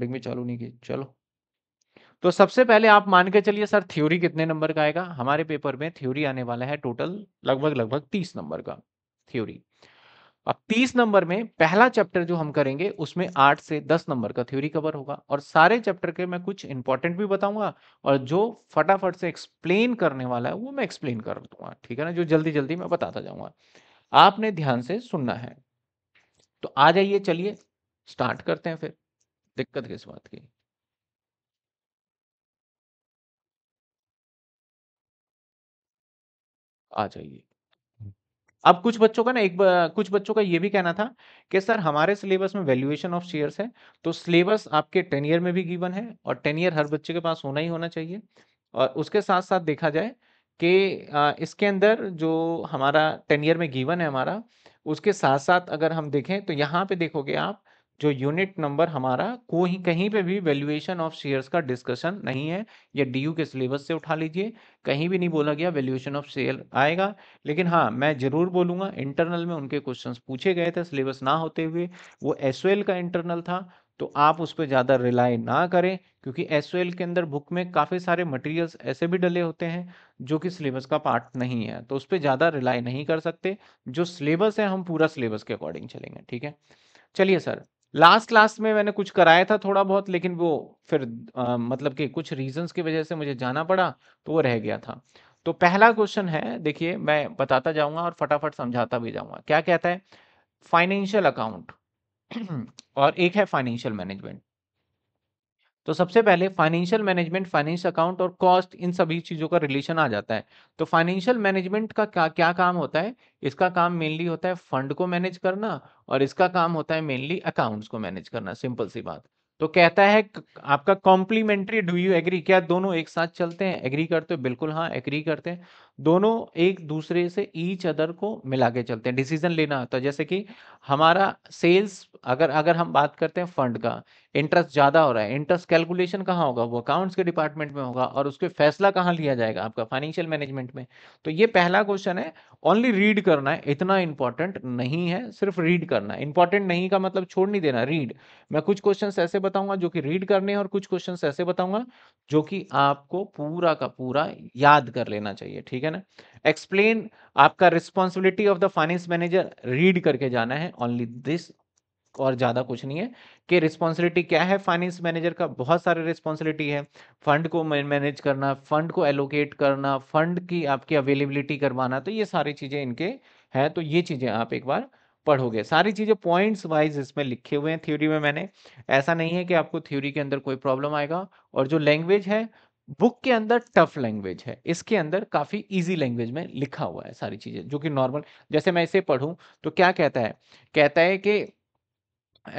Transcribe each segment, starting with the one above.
Recording भी चालू नहीं की चलो तो सबसे पहले आप मान के चलिए सर थ्योरी कितने नंबर का आएगा हमारे पेपर में थ्योरी आने वाला है टोटल लगभग लगभग तीस नंबर का थ्योरी अब तीस नंबर में पहला चैप्टर जो हम करेंगे उसमें आठ से दस नंबर का थ्योरी कवर होगा और सारे चैप्टर के मैं कुछ इंपॉर्टेंट भी बताऊंगा और जो फटाफट से एक्सप्लेन करने वाला है वो मैं एक्सप्लेन कर दूंगा ठीक है ना जो जल्दी जल्दी मैं बताता जाऊंगा आपने ध्यान से सुनना है तो आ जाइए चलिए स्टार्ट करते हैं फिर दिक्कत किस बात की आ जाइए अब कुछ बच्चों का ना एक कुछ बच्चों का ये भी कहना था कि सर हमारे सिलेबस में वैल्यूएशन ऑफ शेयर्स है तो सिलेबस आपके टेन ईयर में भी गिवन है और टेन ईयर हर बच्चे के पास होना ही होना चाहिए और उसके साथ साथ देखा जाए कि इसके अंदर जो हमारा टेन ईयर में गिवन है हमारा उसके साथ साथ अगर हम देखें तो यहाँ पे देखोगे आप जो यूनिट नंबर हमारा कोई कहीं पे भी वैल्यूएशन ऑफ शेयर्स का डिस्कशन नहीं है या डीयू के सिलेबस से उठा लीजिए कहीं भी नहीं बोला गया वैल्यूएशन ऑफ शेयर आएगा लेकिन हाँ मैं जरूर बोलूंगा इंटरनल में उनके क्वेश्चंस पूछे गए थे सिलेबस ना होते हुए वो एस का इंटरनल था तो आप उस पर ज़्यादा रिलाई ना करें क्योंकि एस के अंदर बुक में काफ़ी सारे मटेरियल्स ऐसे भी डले होते हैं जो कि सिलेबस का पार्ट नहीं है तो उस पर ज़्यादा रिलाई नहीं कर सकते जो सिलेबस है हम पूरा सिलेबस के अकॉर्डिंग चलेंगे ठीक है चलिए सर लास्ट क्लास में मैंने कुछ कराया था थोड़ा बहुत लेकिन वो फिर आ, मतलब कि कुछ रीजंस की वजह से मुझे जाना पड़ा तो वो रह गया था तो पहला क्वेश्चन है देखिए मैं बताता जाऊंगा और फटाफट समझाता भी जाऊंगा क्या कहता है फाइनेंशियल अकाउंट और एक है फाइनेंशियल मैनेजमेंट तो सबसे पहले फाइनेंशियल मैनेजमेंट फाइनेंस अकाउंट और कॉस्ट इन सभी चीज़ों का रिलेशन आ जाता है तो फाइनेंशियल मैनेजमेंट का क्या क्या काम होता है इसका काम मेनली होता है फंड को मैनेज करना और इसका काम होता है मेनली अकाउंट्स को मैनेज करना सिंपल सी बात तो कहता है आपका कॉम्प्लीमेंट्री डू यू एग्री क्या दोनों एक साथ चलते हैं एग्री करते हो बिल्कुल हाँ एग्री करते हैं दोनों एक दूसरे से ईच अदर को मिला के चलते हैं डिसीजन लेना होता है जैसे कि हमारा सेल्स अगर अगर हम बात करते हैं फंड का इंटरेस्ट ज़्यादा हो रहा है इंटरेस्ट कैलकुलेशन कहाँ होगा वो अकाउंट्स के डिपार्टमेंट में होगा और उसके फैसला कहाँ लिया जाएगा आपका फाइनेंशियल मैनेजमेंट में तो ये पहला क्वेश्चन है ओनली रीड करना है इतना इंपॉर्टेंट नहीं है सिर्फ रीड करना है इंपॉर्टेंट नहीं का मतलब छोड़ नहीं देना रीड मैं कुछ क्वेश्चन ऐसे बताऊंगा जो कि रीड करने और कुछ क्वेश्चन ऐसे बताऊंगा जो कि आपको पूरा का पूरा याद कर लेना चाहिए ठीक है है ना एक्सप्लेन आपका responsibility of the finance manager read करके जाना है ओनली दिस और ज़्यादा कुछ नहीं है कि रिस्पॉन्सिबिलिटी क्या है फाइनेंस मैनेजर का बहुत सारे रिस्पॉन्सिबिलिटी है फंड को मैनेज करना फंड को एलोकेट करना फंड की आपकी अवेलेबिलिटी करवाना तो ये सारी चीज़ें इनके हैं तो ये चीज़ें आप एक बार पढ़ोगे सारी चीज़ें पॉइंट्स वाइज इसमें लिखे हुए हैं थ्योरी में मैंने ऐसा नहीं है कि आपको थ्योरी के अंदर कोई प्रॉब्लम आएगा और जो लैंग्वेज है बुक के अंदर टफ लैंग्वेज है इसके अंदर काफ़ी इजी लैंग्वेज में लिखा हुआ है सारी चीज़ें जो कि नॉर्मल जैसे मैं इसे पढ़ूं तो क्या कहता है कहता है कि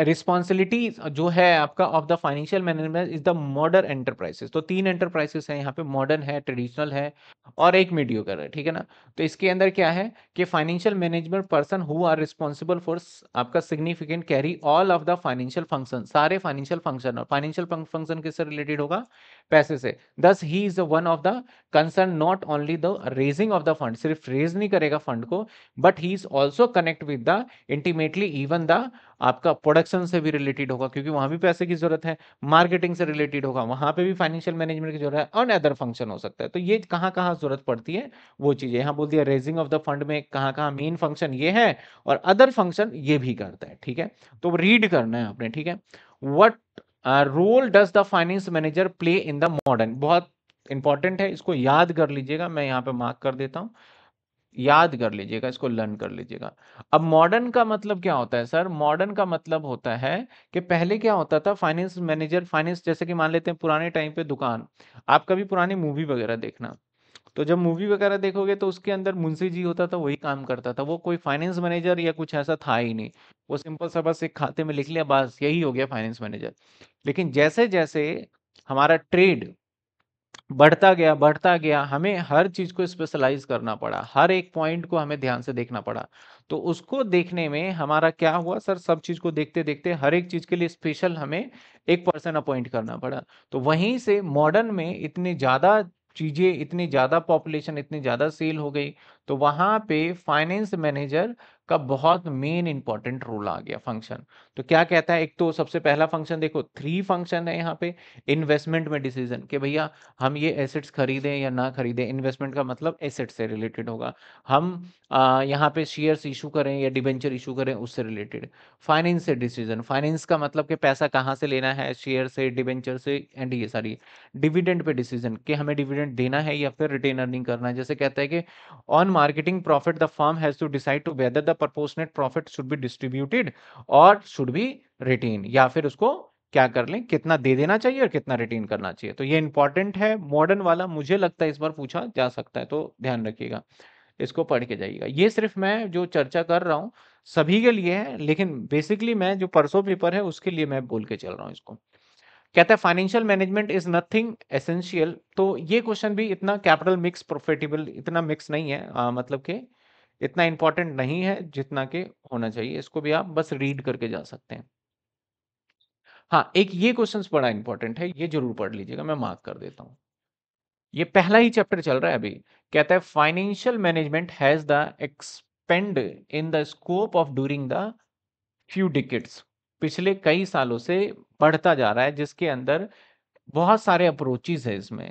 रिस्पॉन्सिबिलिटी जो है आपका of the financial management is the modern enterprises तो तीन एंटरप्राइजेस हैं यहाँ पे मॉडर्न है ट्रेडिशनल है और एक मीडियो है ठीक है ना तो इसके अंदर क्या है कि financial management person who are responsible for आपका significant carry all of the financial function सारे फाइनेंशियल फंक्शन और फाइनेंशियल फंक्शन किससे रिलेटेड होगा पैसे से thus he is one of the concern not only the raising of the fund सिर्फ raise नहीं करेगा फंड को but he is also connect with the intimately even the आपका प्रोडक्शन से भी रिलेटेड होगा क्योंकि वहां भी पैसे की जरूरत है मार्केटिंग से रिलेटेड होगा वहां पे भी फाइनेंशियल मैनेजमेंट की जरूरत है और अदर फंक्शन हो सकता है तो ये कहाँ कहाँ जरूरत पड़ती है वो चीज़ यहाँ बोल दिया रेजिंग ऑफ द फंड में कहाँ कहाँ मेन फंक्शन ये है और अदर फंक्शन ये भी करता है ठीक है तो रीड करना है आपने ठीक है what role does the finance manager play in the modern बहुत इंपॉर्टेंट है इसको याद कर लीजिएगा मैं यहाँ पे मार्क कर देता हूँ याद कर लीजिएगा इसको लर्न कर लीजिएगा अब मॉडर्न का मतलब क्या होता है सर मॉडर्न का मतलब होता है कि पहले क्या होता था फाइनेंस मैनेजर फाइनेंस जैसे कि मान लेते हैं पुराने टाइम पे दुकान आप कभी पुरानी मूवी वगैरह देखना तो जब मूवी वगैरह देखोगे तो उसके अंदर मुंशी जी होता था वही काम करता था वो कोई फाइनेंस मैनेजर या कुछ ऐसा था ही नहीं वो सिंपल सा बस एक खाते में लिख लिया बस यही हो गया फाइनेंस मैनेजर लेकिन जैसे जैसे हमारा ट्रेड बढ़ता गया बढ़ता गया हमें हर चीज़ को स्पेशलाइज करना पड़ा हर एक पॉइंट को हमें ध्यान से देखना पड़ा तो उसको देखने में हमारा क्या हुआ सर सब चीज़ को देखते देखते हर एक चीज़ के लिए स्पेशल हमें एक पर्सन अपॉइंट करना पड़ा तो वहीं से मॉडर्न में इतने ज़्यादा चीज़ें इतनी ज़्यादा पॉपुलेशन इतनी ज़्यादा सेल हो गई तो वहाँ पे फाइनेंस मैनेजर का बहुत मेन इंपॉर्टेंट रोल आ गया फंक्शन तो क्या कहता है एक तो सबसे पहला फंक्शन देखो थ्री फंक्शन है यहाँ पे इन्वेस्टमेंट में डिसीजन कि भैया हम ये एसेट्स खरीदें या ना खरीदें इन्वेस्टमेंट का मतलब एसेट से रिलेटेड होगा हम आ, यहाँ पे शेयर्स इशू करें या डिबेंचर इशू करें उससे रिलेटेड फाइनेंस से डिसीजन फाइनेंस का मतलब कि पैसा कहाँ से लेना है शेयर से डिबेंचर से एंड ये सारी डिविडेंड पे डिसीजन कि हमें डिविडेंड देना है या फिर रिटेन अर्निंग करना है जैसे कहता है कि on marketing profit the firm has to decide to whether the proportionate profit should be distributed और शुड बी रिटेन या फिर उसको क्या कर लें कितना दे देना चाहिए और कितना रिटेन करना चाहिए तो ये इंपॉर्टेंट है मॉडर्न वाला मुझे लगता है इस बार पूछा जा सकता है तो ध्यान रखिएगा इसको पढ़ के जाइएगा ये सिर्फ मैं जो चर्चा कर रहा हूँ सभी के लिए है लेकिन बेसिकली मैं जो परसों पेपर है उसके लिए मैं बोल के चल रहा हूँ इसको कहता है financial management is nothing essential तो ये क्वेश्चन भी इतना कैपिटल मिक्स प्रोफिटेबल इतना मिक्स नहीं है आ, मतलब के इतना इंपॉर्टेंट नहीं है जितना के होना चाहिए इसको भी आप बस रीड करके जा सकते हैं हाँ एक ये क्वेश्चन बड़ा इंपॉर्टेंट है ये जरूर पढ़ लीजिएगा मैं मार्क कर देता हूँ ये पहला ही चैप्टर चल रहा है अभी कहता है financial management has the expand in the scope of during the few decades पिछले कई सालों से बढ़ता जा रहा है जिसके अंदर बहुत सारे अप्रोचेज है इसमें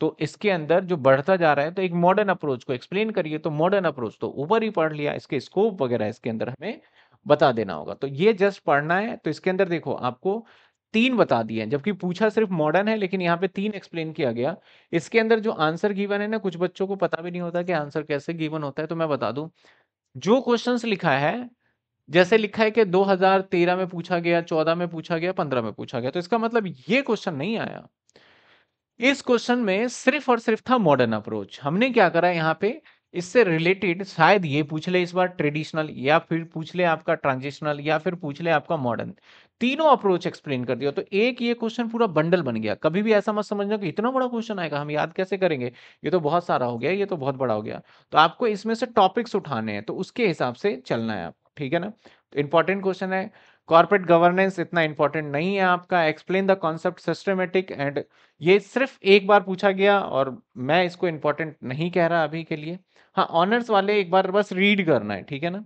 तो इसके अंदर जो बढ़ता जा रहा है तो एक मॉडर्न अप्रोच को एक्सप्लेन करिए तो मॉडर्न अप्रोच तो ऊपर ही पढ़ लिया इसके स्कोप वगैरह इसके अंदर हमें बता देना होगा तो ये जस्ट पढ़ना है तो इसके अंदर देखो आपको तीन बता दिए हैं जबकि पूछा सिर्फ मॉडर्न है लेकिन यहाँ पे तीन एक्सप्लेन किया गया इसके अंदर जो आंसर गिवन है ना कुछ बच्चों को पता भी नहीं होता कि आंसर कैसे गिवन होता है तो मैं बता दूं जो क्वेश्चंस लिखा है जैसे लिखा है कि 2013 में पूछा गया 14 में पूछा गया 15 में पूछा गया तो इसका मतलब ये क्वेश्चन नहीं आया इस क्वेश्चन में सिर्फ और सिर्फ था मॉडर्न अप्रोच हमने क्या करा यहाँ पे इससे रिलेटेड शायद ये पूछ ले इस बार ट्रेडिशनल या फिर पूछ ले आपका ट्रांजिशनल या फिर पूछ ले आपका मॉडर्न तीनों अप्रोच एक्सप्लेन कर दिया तो एक ये क्वेश्चन पूरा बंडल बन गया कभी भी ऐसा मत समझना कि इतना बड़ा क्वेश्चन आएगा हम याद कैसे करेंगे ये तो बहुत सारा हो गया ये तो बहुत बड़ा हो गया तो आपको इसमें से टॉपिक्स उठाने हैं तो उसके हिसाब से चलना है आपको ठीक है ना तो इंपॉर्टेंट क्वेश्चन है कॉर्पोरेट गवर्नेंस इतना इंपॉर्टेंट नहीं है आपका explain the concept systematic and ये सिर्फ एक बार पूछा गया और मैं इसको इंपॉर्टेंट नहीं कह रहा अभी के लिए हाँ ऑनर्स वाले एक बार बस रीड करना है ठीक है ना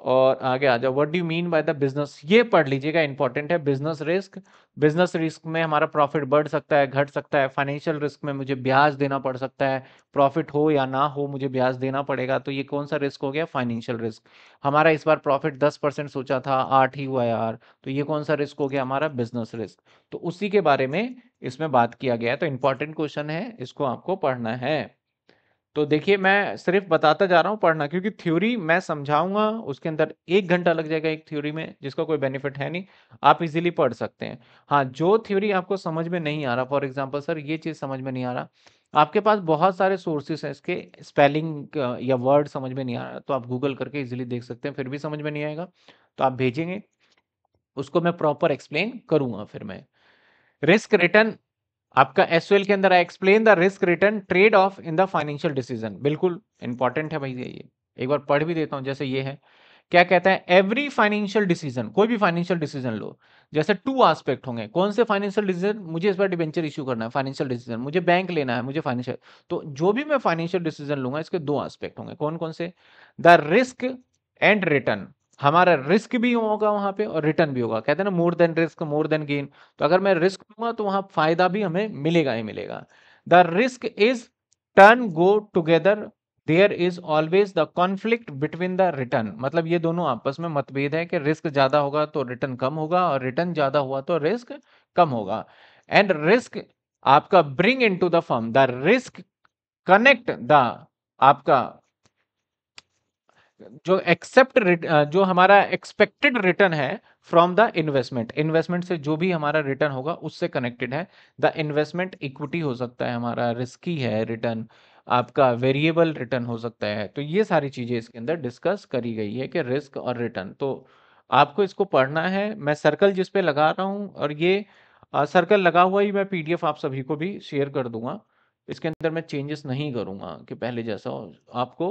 और आगे आ जाओ what do mean by the business ये पढ़ लीजिएगा इंपॉर्टेंट है बिजनेस रिस्क बिजनेस रिस्क में हमारा प्रॉफिट बढ़ सकता है घट सकता है फाइनेंशियल रिस्क में मुझे ब्याज देना पड़ सकता है प्रॉफिट हो या ना हो मुझे ब्याज देना पड़ेगा तो ये कौन सा रिस्क हो गया फाइनेंशियल रिस्क हमारा इस बार प्रॉफिट दस परसेंट सोचा था आठ ही हुआ यार तो ये कौन सा रिस्क हो गया हमारा बिजनेस रिस्क तो उसी के बारे में इसमें बात किया गया है तो इंपॉर्टेंट क्वेश्चन है इसको आपको पढ़ना है तो देखिए मैं सिर्फ बताता जा रहा हूँ पढ़ना क्योंकि थ्योरी मैं समझाऊंगा उसके अंदर एक घंटा लग जाएगा एक थ्योरी में जिसका कोई बेनिफिट है नहीं आप इजीली पढ़ सकते हैं हाँ जो थ्योरी आपको समझ में नहीं आ रहा फॉर एग्जाम्पल सर ये चीज़ समझ में नहीं आ रहा आपके पास बहुत सारे सोर्सेस हैं इसके स्पेलिंग या वर्ड समझ में नहीं आ रहा तो आप गूगल करके इजिली देख सकते हैं फिर भी समझ में नहीं आएगा तो आप भेजेंगे उसको मैं प्रॉपर एक्सप्लेन करूँगा फिर मैं रिस्क रिटर्न आपका एस के अंदर I explain the risk return trade off in the financial decision बिल्कुल इंपॉर्टेंट है भाई ये एक बार पढ़ भी देता हूँ जैसे ये है क्या कहता है एवरी फाइनेंशियल डिसीजन कोई भी फाइनेंशियल डिसीजन लो जैसे टू आस्पेक्ट होंगे कौन से फाइनेंशियल डिसीजन मुझे इस बार डिवेंचर इश्यू करना है फाइनेंशियल डिसीजन मुझे बैंक लेना है मुझे फाइनेंशियल तो जो भी मैं फाइनेंशियल डिसीजन लूंगा इसके दो आस्पेक्ट होंगे कौन कौन से द रिस्क एंड रिटर्न हमारा रिस्क भी होगा वहां पे और रिटर्न भी होगा कहते हैं ना more than risk more than gain तो अगर मैं रिस्क लूंगा तो वहां फायदा भी हमें मिलेगा ही मिलेगा the risk is turn go together there is always the conflict between the return मतलब ये दोनों आपस में मतभेद है कि रिस्क ज्यादा होगा तो रिटर्न कम होगा और रिटर्न ज्यादा हुआ तो रिस्क कम होगा एंड रिस्क आपका bring into the firm the risk connect the आपका जो एक्सेप्ट जो हमारा एक्सपेक्टेड रिटर्न है फ्रॉम द इन्वेस्टमेंट इन्वेस्टमेंट से जो भी हमारा रिटर्न होगा उससे कनेक्टेड है द इन्वेस्टमेंट इक्विटी हो सकता है हमारा रिस्की है रिटर्न आपका वेरिएबल रिटर्न हो सकता है तो ये सारी चीज़ें इसके अंदर डिस्कस करी गई है कि रिस्क और रिटर्न तो आपको इसको पढ़ना है मैं सर्कल जिस पे लगा रहा हूँ और ये आ, सर्कल लगा हुआ ही मैं पीडीएफ आप सभी को भी शेयर कर दूंगा इसके अंदर मैं चेंजेस नहीं करूंगा कि पहले जैसा आपको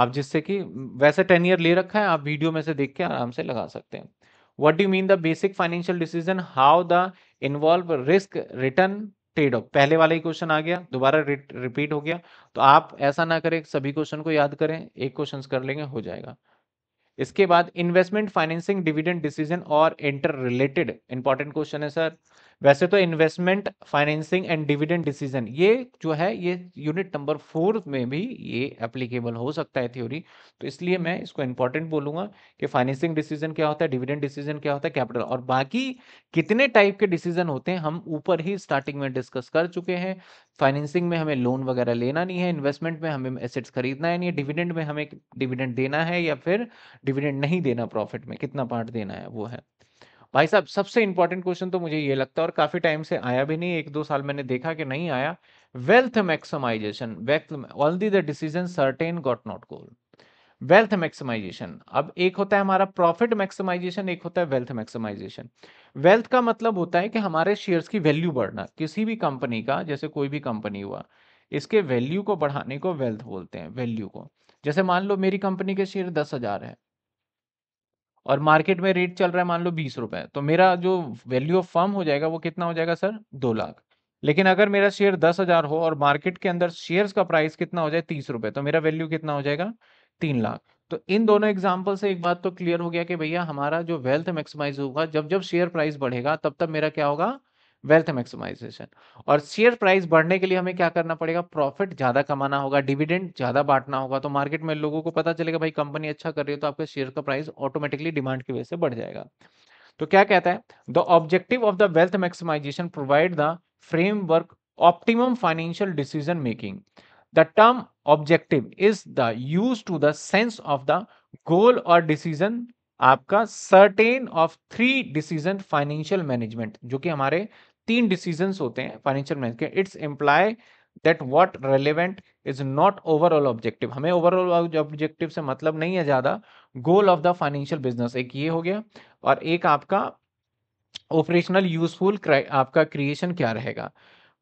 आप जिससे कि वैसे टेन ईयर ले रखा है आप वीडियो में से देख के आराम से लगा सकते हैं what do mean the basic financial decision how the involve risk return trade off पहले वाला ही क्वेश्चन आ गया दोबारा रिपीट हो गया तो आप ऐसा ना करें सभी क्वेश्चन को याद करें एक क्वेश्चन कर लेंगे हो जाएगा इसके बाद इन्वेस्टमेंट फाइनेंसिंग डिविडेंड डिसीजन और इंटर रिलेटेड इंपॉर्टेंट क्वेश्चन है सर वैसे तो investment financing and dividend decision ये जो है ये यूनिट नंबर फोर में भी ये एप्लीकेबल हो सकता है थ्योरी तो इसलिए मैं इसको इंपॉर्टेंट बोलूंगा कि फाइनेंसिंग डिसीजन क्या होता है डिविडेंड डिसीजन क्या होता है कैपिटल और बाकी कितने टाइप के डिसीजन होते हैं हम ऊपर ही स्टार्टिंग में डिस्कस कर चुके हैं फाइनेंसिंग में हमें लोन वगैरह लेना नहीं है इन्वेस्टमेंट में हमें एसेट्स खरीदना है नहीं डिविडेंड में हमें डिविडेंड देना है या फिर डिविडेंड नहीं देना प्रॉफिट में कितना पार्ट देना है वो है भाई साहब सबसे इंपॉर्टेंट क्वेश्चन तो मुझे ये लगता है और काफी टाइम से आया भी नहीं एक दो साल मैंने देखा कि नहीं आया wealth maximisation wealth all the the decision certain got not goal wealth maximisation अब एक होता है हमारा प्रॉफिट मैक्सिमाइजेशन एक होता है वेल्थ मैक्सिमाइजेशन वेल्थ का मतलब होता है कि हमारे शेयर्स की वैल्यू बढ़ना किसी भी कंपनी का जैसे कोई भी कंपनी हुआ इसके वैल्यू को बढ़ाने को वेल्थ बोलते हैं वैल्यू को जैसे मान लो मेरी कंपनी के शेयर दस हजार है और मार्केट में रेट चल रहा है मान लो बीस रुपए तो मेरा जो वैल्यू ऑफ फर्म हो जाएगा वो कितना हो जाएगा सर दो लाख लेकिन अगर मेरा शेयर दस हजार हो और मार्केट के अंदर शेयर्स का प्राइस कितना हो जाए तीस रुपए तो मेरा वैल्यू कितना हो जाएगा तीन लाख तो इन दोनों एग्जाम्पल से एक बात तो क्लियर हो गया कि भैया हमारा जो वेल्थ मैक्सिमाइज होगा जब जब शेयर प्राइस बढ़ेगा तब तब मेरा क्या होगा वेल्थ मैक्सिमाइजेशन और शेयर प्राइस बढ़ने के लिए हमें क्या करना पड़ेगा प्रॉफिट ज़्यादा कमाना होगा डिविडेंड ज़्यादा बांटना होगा तो मार्केट में लोगों को पता चलेगा भाई कंपनी अच्छा कर रही है तो आपके शेयर का प्राइस ऑटोमेटिकली डिमांड की वजह से बढ़ जाएगा तो क्या कहता है the objective of the wealth maximisation provide the framework optimum financial decision making the term objective is the use to the sense of the goal और डिसीजन आपका certain of three decision financial management जो कि हमारे तीन decision होते हैं financial manage के it's employ that what relevant is not overall objective हमें ओवरऑल ऑब्जेक्टिव से मतलब नहीं है ज़्यादा goal of the financial business एक ये हो गया और एक आपका ऑपरेशनल यूजफुल आपका क्रिएशन क्या रहेगा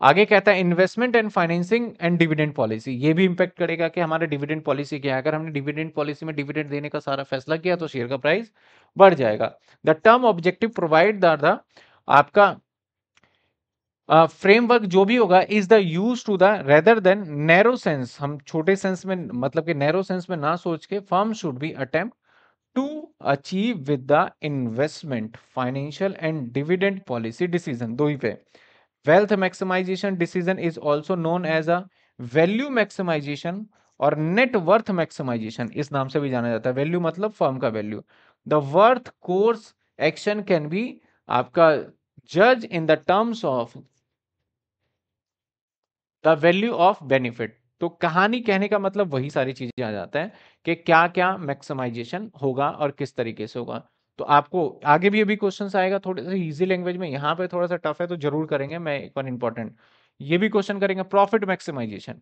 आगे कहता है investment and financing and dividend policy ये भी इम्पैक्ट करेगा कि हमारे डिविडेंड पॉलिसी क्या है अगर हमने डिविडेंड पॉलिसी में डिविडेंड देने का सारा फैसला किया तो शेयर का प्राइस बढ़ जाएगा the term objective provide the आपका फ्रेमवर्क जो भी होगा is the use to the rather than narrow sense हम छोटे सेंस में मतलब कि नैरो सेंस में ना सोच के firm should be attempt to achieve with the investment financial and dividend policy decision दो ही पे wealth maximisation decision is also known as a value maximisation और नेटवर्थ मैक्सिमाइजेशन इस नाम से भी जाना जाता है वैल्यू मतलब फर्म का value the worth course action can be आपका जज in the terms of the value of benefit तो कहानी कहने का मतलब वही सारी चीजें आ जाता है कि क्या क्या मैक्सिमाइजेशन होगा और किस तरीके से होगा तो आपको आगे भी अभी क्वेश्चन आएगा थोड़े से इजी लैंग्वेज में यहाँ पे थोड़ा सा टफ है तो जरूर करेंगे मैं एक वन इंपॉर्टेंट ये भी क्वेश्चन करेंगे प्रॉफिट मैक्सिमाइजेशन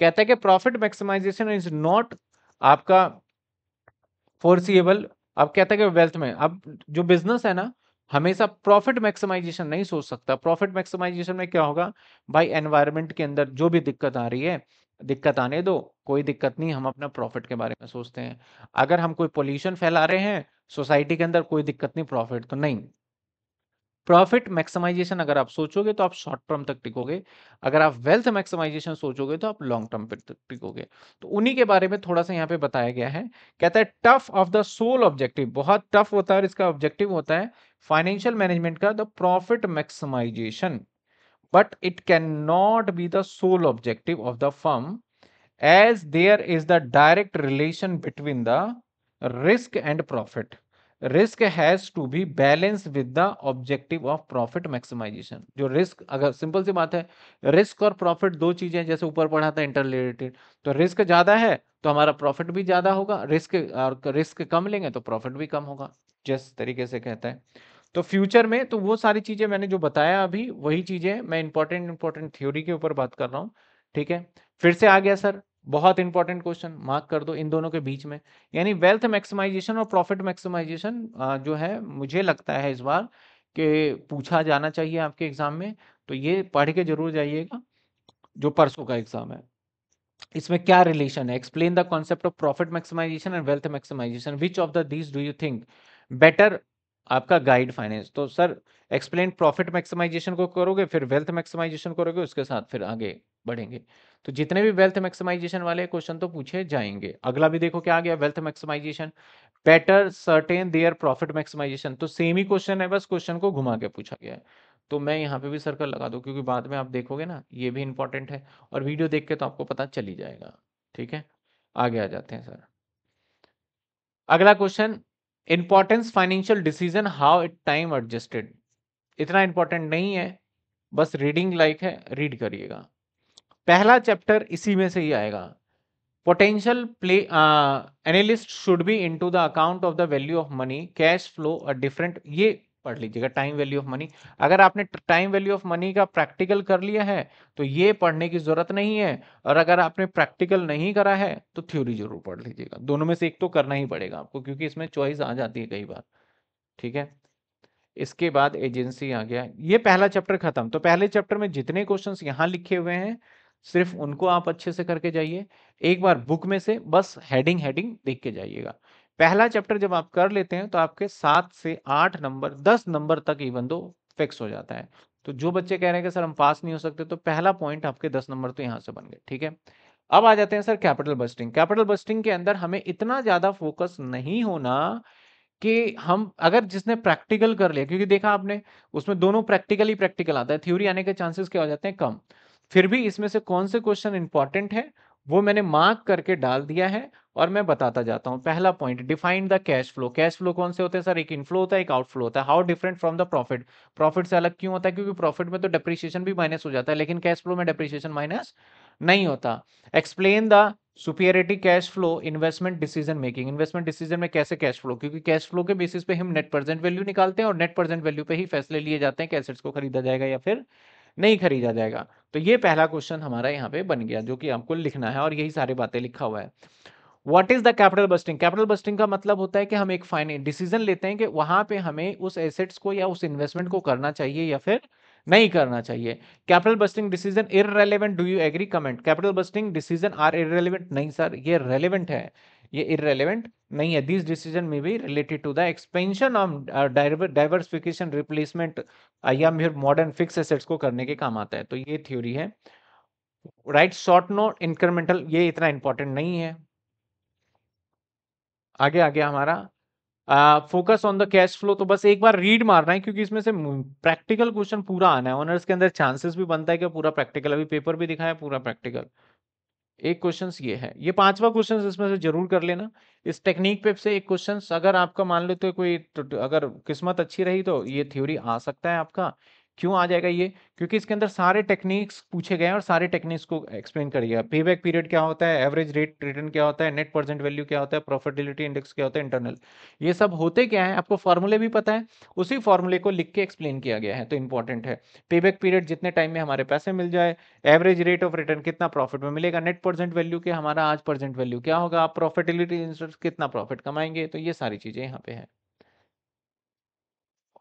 कहता है कि प्रॉफिट मैक्सिमाइजेशन इज नॉट आपका फोर्सिएबल अब कहता है कि वेल्थ में अब जो बिजनेस है ना हमेशा प्रॉफिट मैक्सिमाइजेशन नहीं सोच सकता प्रॉफिट मैक्सिमाइजेशन में क्या होगा भाई एनवायरमेंट के अंदर जो भी दिक्कत आ रही है दिक्कत आने दो कोई दिक्कत नहीं हम अपना प्रॉफिट के बारे में सोचते हैं अगर हम कोई पोल्यूशन फैला रहे हैं सोसाइटी के अंदर कोई दिक्कत नहीं प्रॉफिट तो नहीं प्रॉफिट मैक्सिमाइजेशन अगर आप सोचोगे तो आप शॉर्ट टर्म तक टिकोगे अगर आप वेल्थ मैक्सिमाइजेशन सोचोगे तो आप लॉन्ग टर्म पर तक टिकोगे तो उन्हीं के बारे में थोड़ा सा यहाँ पे बताया गया है कहता है tough of the soul objective बहुत टफ होता है इसका ऑब्जेक्टिव होता है फाइनेंशियल मैनेजमेंट का the profit maximisation but it can not be the soul objective of the firm as there is the direct relation between the risk and profit risk has to be balance with the objective of profit maximisation जो risk अगर simple सी बात है risk और profit दो चीजें जैसे ऊपर पढ़ा था इंटर रिलेटेड तो रिस्क ज्यादा है तो हमारा प्रॉफिट भी ज्यादा होगा रिस्क और रिस्क कम लेंगे तो प्रॉफिट भी कम होगा जिस तरीके से कहता है तो फ्यूचर में तो वो सारी चीजें मैंने जो बताया अभी वही चीजें मैं इंपॉर्टेंट इंपॉर्टेंट थ्योरी के ऊपर बात कर रहा हूँ ठीक है फिर से आ गया सर बहुत इंपॉर्टेंट क्वेश्चन मार्क कर दो इन दोनों के बीच में यानी वेल्थ मैक्सिमाइजेशन और प्रॉफिट मैक्सिमाइजेशन जो है मुझे लगता है इस बार के पूछा जाना चाहिए आपके एग्जाम में तो ये पढ़ के जरूर जाइएगा जो परसों का एग्जाम है इसमें क्या रिलेशन है explain the concept of profit maximisation and wealth maximisation which of the these do you think better आपका गाइड फाइनेंस तो सर एक्सप्लेन प्रॉफिट मैक्सिमाइजेशन को करोगे फिर वेल्थ मैक्सिमाइजेशन करोगे उसके साथ फिर आगे बढ़ेंगे तो जितने भी वेल्थ मैक्सिमाइजेशन वाले क्वेश्चन तो पूछे जाएंगे अगला भी देखो क्या आ गया wealth maximisation better certain there profit maximisation तो सेम ही क्वेश्चन है बस क्वेश्चन को घुमा के पूछा गया है तो मैं यहाँ पे भी सर्कल लगा दू क्योंकि बाद में आप देखोगे ना ये भी इंपॉर्टेंट है और वीडियो देख के तो आपको पता चली जाएगा ठीक है आगे आ जाते हैं सर अगला question importance financial decision how it time adjusted इतना इंपॉर्टेंट नहीं है बस रीडिंग लाइक है रीड करिएगा पहला चैप्टर इसी में से ही आएगा potential play analyst should be into the account of the value of money cash flow और डिफरेंट ये पढ़ लीजिएगा टाइम वैल्यू ऑफ मनी अगर आपने टाइम वैल्यू ऑफ मनी का प्रैक्टिकल कर लिया है तो ये पढ़ने की जरूरत नहीं है और अगर आपने प्रैक्टिकल नहीं करा है तो थ्योरी जरूर पढ़ लीजिएगा दोनों में से एक तो करना ही पड़ेगा आपको क्योंकि इसमें चॉइस आ जाती है कई बार ठीक है इसके बाद एजेंसी आ गया ये पहला चैप्टर खत्म तो पहले चैप्टर में जितने क्वेश्चन यहाँ लिखे हुए हैं सिर्फ उनको आप अच्छे से करके जाइए एक बार बुक में से बस हेडिंग हेडिंग देख के जाइएगा पहला चैप्टर जब आप कर लेते हैं तो आपके सात से आठ नंबर दस नंबर तक इवन दो फिक्स हो जाता है तो जो बच्चे कह रहे हैं कि सर हम पास नहीं हो सकते तो पहला पॉइंट आपके दस नंबर तो यहाँ से बन गए ठीक है अब आ जाते हैं sir capital budgeting capital budgeting के अंदर हमें इतना ज्यादा फोकस नहीं होना कि हम अगर जिसने प्रैक्टिकल कर लिया क्योंकि देखा आपने उसमें दोनों प्रैक्टिकल ही प्रैक्टिकल आता है थ्योरी आने के चांसेस क्या हो जाते हैं कम फिर भी इसमें से कौन से क्वेश्चन इंपॉर्टेंट है वो मैंने मार्क करके डाल दिया है और मैं बताता जाता हूँ पहला point define the cash flow cash flow कौन से होते हैं सर एक इनफ्लो होता है एक आउटफ्लो होता है how different from the profit profit से अलग क्यों होता है क्योंकि प्रॉफिट में तो डिप्रिसिएशन भी माइनस हो जाता है लेकिन कैश फ्लो में डिप्रिसिएशन माइनस नहीं होता explain the superiority cash flow investment decision making investment decision में कैसे कैश फ्लो क्योंकि कैश फ्लो के बेसिस पे हम नेट प्रेजेंट वैल्यू निकालते हैं और नेट प्रेजेंट वैल्यू पे ही फैसले लिए जाते हैं कि एसेट्स को खरीदा जाएगा या फिर नहीं खरीदा जाएगा तो ये पहला क्वेश्चन हमारा यहाँ पे बन गया जो कि आपको लिखना है और यही सारी बातें लिखा हुआ है what is the capital budgeting capital budgeting का मतलब होता है कि हम एक फाइनल डिसीजन लेते हैं कि वहां पे हमें उस एसेट्स को या उस इन्वेस्टमेंट को करना चाहिए या फिर नहीं करना चाहिए capital budgeting decision irrelevant do you agree comment capital budgeting decision are irrelevant नहीं सर ये रेलिवेंट है ये इरेलीवेंट नहीं है दिस डिसीजन में भी related to the expansion of diversification replacement या फिर मॉडर्न फिक्स एसेट्स को करने के काम आता है तो ये थ्योरी है राइट शॉर्ट नोट इंक्रीमेंटल ये इतना इंपॉर्टेंट नहीं है आगे आ गया हमारा focus on the cash flow तो बस एक बार रीड मारना है क्योंकि इसमें से प्रैक्टिकल क्वेश्चन पूरा आना है ऑनर्स के अंदर चांसेस भी बनता है कि पूरा प्रैक्टिकल अभी पेपर भी दिखाया पूरा प्रैक्टिकल एक क्वेश्चन ये है ये पांचवा क्वेश्चन इसमें से जरूर कर लेना इस टेक्निक पे से एक क्वेश्चन अगर आपका मान लेते तो कोई तो, अगर किस्मत अच्छी रही तो ये थ्योरी आ सकता है आपका क्यों आ जाएगा ये क्योंकि इसके अंदर सारे टेक्निक्स पूछे गए हैं और सारे टेक्निक्स को एक्सप्लेन कर दिया पे बैक पीरियड क्या होता है एवरेज रेट रिटर्न क्या होता है नेट प्रेजेंट वैल्यू क्या होता है प्रॉफिटेबिलिटी इंडेक्स क्या होता है इंटरनल ये सब होते क्या है आपको फॉर्मूले भी पता है उसी फॉर्मूले को लिख के एक्सप्लेन किया गया है तो इंपॉर्टेंट है पे बैक पीरियड जितने टाइम में हमारे पैसे मिल जाए एवरेज रेट ऑफ रिटर्न कितना प्रॉफिट में मिलेगा नेट प्रेजेंट वैल्यू के हमारा आज प्रेजेंट वैल्यू क्या होगा आप प्रॉफिटेबिलिटी इंडेक्स कितना प्रॉफिट कमाएंगे तो ये सारी चीज़ें यहाँ पे है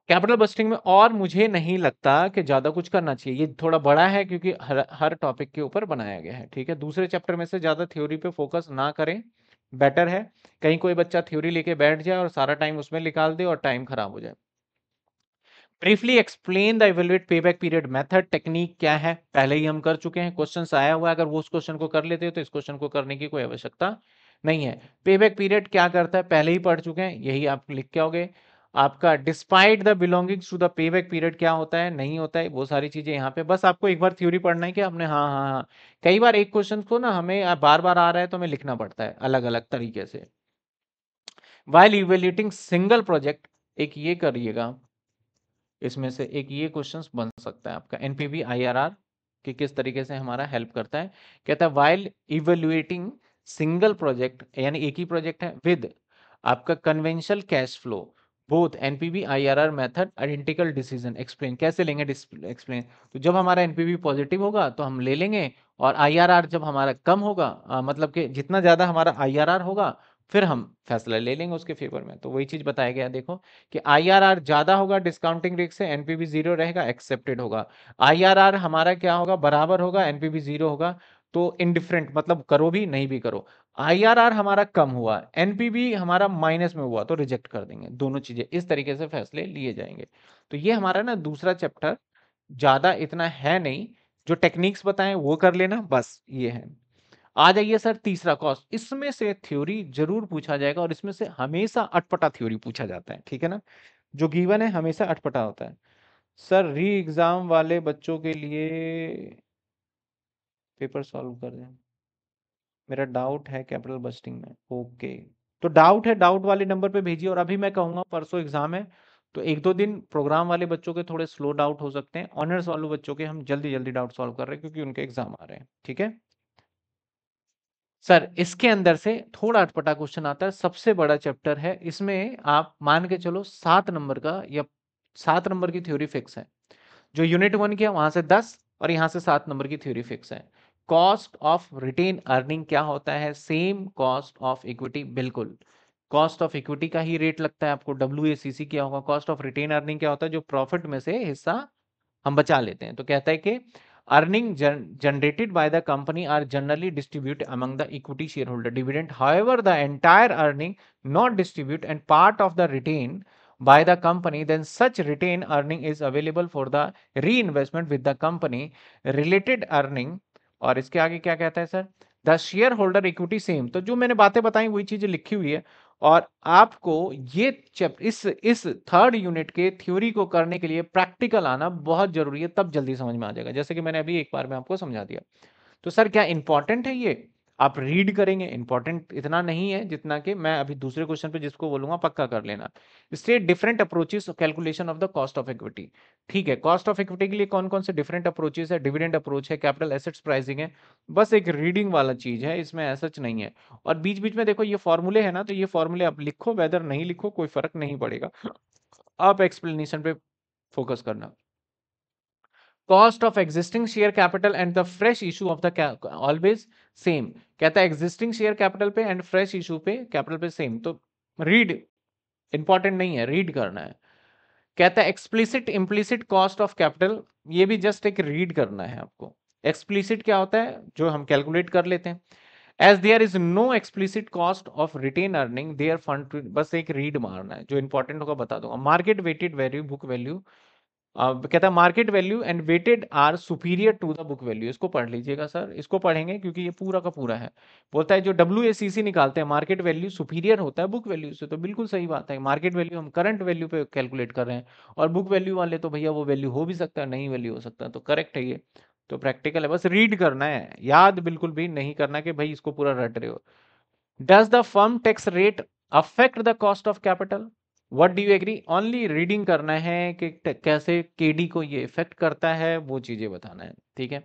कैपिटल बस्टिंग में और मुझे नहीं लगता कि ज़्यादा कुछ करना चाहिए ये थोड़ा बड़ा है क्योंकि हर हर टॉपिक के ऊपर बनाया गया है ठीक है दूसरे चैप्टर में से ज़्यादा थ्योरी पे फोकस ना करें बेटर है कहीं कोई बच्चा थ्योरी लेके बैठ जाए और सारा टाइम उसमें निकाल दे और टाइम खराब हो जाए briefly explain the evaluate payback period method technique क्या है पहले ही हम कर चुके हैं क्वेश्चन आया हुआ है अगर वो उस क्वेश्चन को कर लेते हो तो इस क्वेश्चन को करने की कोई आवश्यकता नहीं है पे बैक पीरियड क्या करता है पहले ही पढ़ चुके हैं यही आप लिख के आओगे आपका despite the belongings to the payback period क्या होता है नहीं होता है वो सारी चीज़ें यहाँ पे बस आपको एक बार थ्योरी पढ़ना है कि हमने हाँ हाँ हाँ कई बार एक क्वेश्चन को ना हमें बार बार आ रहा है तो हमें लिखना पड़ता है अलग अलग तरीके से वाइल इवेल्यूटिंग सिंगल प्रोजेक्ट एक ये करिएगा इसमें से एक ये क्वेश्चन बन सकता है आपका आर आर कि किस तरीके से हमारा हेल्प करता है कहता है वाइल इवेल्युएटिंग सिंगल प्रोजेक्ट यानी एक ही प्रोजेक्ट है विद आपका conventional cash flow both NPV IRR method identical decision explain कैसे लेंगे एक्सप्लेन तो जब हमारा एनपीबी पॉजिटिव होगा तो हम ले लेंगे और आईआरआर जब हमारा कम होगा आ, मतलब कि जितना ज़्यादा हमारा आईआरआर होगा फिर हम फैसला ले लेंगे उसके फेवर में तो वही चीज़ बताया गया देखो कि आईआरआर ज़्यादा होगा डिस्काउंटिंग रेट से एनपीबी जीरो रहेगा एक्सेप्टेड होगा आईआरआर हमारा क्या होगा बराबर होगा एनपीबी जीरो होगा तो इनडिफरेंट मतलब करो भी नहीं भी करो आईआरआर हमारा कम हुआ एनपीबी हमारा माइनस में हुआ तो रिजेक्ट कर देंगे दोनों चीजें इस तरीके से फैसले लिए जाएंगे तो ये हमारा ना दूसरा चैप्टर ज्यादा इतना है नहीं जो टेक्निक्स बताएं वो कर लेना बस ये है आ जाइए सर तीसरा कॉस्ट इसमें से थ्योरी जरूर पूछा जाएगा और इसमें से हमेशा अटपटा थ्योरी पूछा जाता है ठीक है ना जो गीवन है हमेशा अटपटा होता है सर री एग्जाम वाले बच्चों के लिए पेपर सॉल्व कर दें मेरा डाउट है कैपिटल बस्टिंग में ओके तो डाउट है डाउट वाले नंबर पे भेजिए और अभी मैं कहूंगा परसों एग्जाम है तो एक दो दिन प्रोग्राम वाले बच्चों के थोड़े स्लो डाउट हो सकते हैं ऑनर्स वालों बच्चों के हम जल्दी जल्दी डाउट सॉल्व कर रहे हैं क्योंकि उनके एग्जाम आ रहे हैं ठीक है सर इसके अंदर से थोड़ा अटपटा क्वेश्चन आता है सबसे बड़ा चैप्टर है इसमें आप मान के चलो सात नंबर का या सात नंबर की थ्योरी फिक्स है जो यूनिट वन की है वहां से दस और यहाँ से सात नंबर की थ्योरी फिक्स है कॉस्ट ऑफ रिटेन अर्निंग क्या होता है सेम कॉस्ट ऑफ इक्विटी बिल्कुल कॉस्ट ऑफ इक्विटी का ही रेट लगता है आपको डब्ल्यू क्या होगा कॉस्ट ऑफ रिटेन अर्निंग क्या होता है जो प्रॉफिट में से हिस्सा हम बचा लेते हैं तो कहता है कि earning generated by the company are generally distribute among the equity share holder dividend ever the entire earning not distribute and part of the retain by the company then such retain earning is available for the reinvestment with the company related earning और इसके आगे क्या कहता है sir the share holder equity same तो जो मैंने बातें बताई वही चीजें लिखी हुई है और आपको ये चैप्टर इस इस थर्ड यूनिट के थ्योरी को करने के लिए प्रैक्टिकल आना बहुत जरूरी है तब जल्दी समझ में आ जाएगा जैसे कि मैंने अभी एक बार में आपको समझा दिया तो सर क्या इंपॉर्टेंट है ये आप रीड करेंगे इंपॉर्टेंट इतना नहीं है जितना कि मैं अभी दूसरे क्वेश्चन पे जिसको बोलूंगा पक्का कर लेना state different approaches calculation of the cost of equity ठीक है कॉस्ट ऑफ इक्विटी के लिए कौन कौन से डिफरेंट अप्रोचेस है डिविडेंट अप्रोच है कैपिटल एसेट्स प्राइसिंग है बस एक रीडिंग वाला चीज है इसमें ऐसा नहीं है और बीच बीच में देखो ये फॉर्मूले है ना तो ये फॉर्मूले आप लिखो वेदर नहीं लिखो कोई फर्क नहीं पड़ेगा आप एक्सप्लेनेशन पे फोकस करना cost of existing share capital and the fresh issue of the always same कहता है एग्जिस्टिंग शेयर कैपिटल पे एंड फ्रेश इशू पे कैपिटल पे सेम तो रीड इंपॉर्टेंट नहीं है रीड करना है कहता है explicit implicit cost of capital ये भी जस्ट एक रीड करना है आपको एक्सप्लिसिट क्या होता है जो हम कैलकुलेट कर लेते हैं as there is no explicit cost of retain earning there fund बस एक रीड मारना है जो इंपॉर्टेंट होगा बता दूंगा market weighted value book value कहता है market value and weighted are superior to the book value इसको पढ़ लीजिएगा सर इसको पढ़ेंगे क्योंकि ये पूरा का पूरा है बोलता है जो डब्ल्यू निकालते हैं मार्केट वैल्यू सुपीरियर होता है बुक वैल्यू से तो बिल्कुल सही बात है मार्केट वैल्यू हम करंट वैल्यू पे कैलकुलेट कर रहे हैं और बुक वैल्यू वाले तो भैया वो वैल्यू हो भी सकता है नहीं वैल्यू हो सकता तो करेक्ट है ये तो प्रैक्टिकल है बस रीड करना है याद बिल्कुल भी नहीं करना कि भाई इसको पूरा रट रहे हो does the firm tax rate affect the cost of capital what do you agree only reading करना है कि कैसे के को ये इफेक्ट करता है वो चीज़ें बताना है ठीक है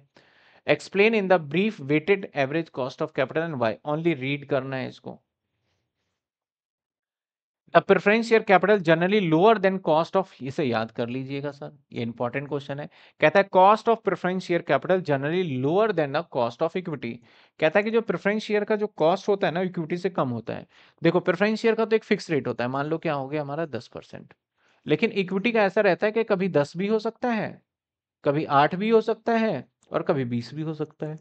explain in the brief weighted average cost of capital and why only read करना है इसको preference share capital generally lower than cost of इसे याद कर लीजिएगा सर ये इंपॉर्टेंट क्वेश्चन है कहता है cost of preference share capital generally lower than the cost of equity कहता है कि जो प्रेफरेंस शेयर का जो कॉस्ट होता है ना इक्विटी से कम होता है देखो प्रेफरेंस शेयर का तो एक फिक्स रेट होता है मान लो क्या हो गया हमारा दस परसेंट लेकिन इक्विटी का ऐसा रहता है कि कभी दस भी हो सकता है कभी आठ भी हो सकता है और कभी बीस भी हो सकता है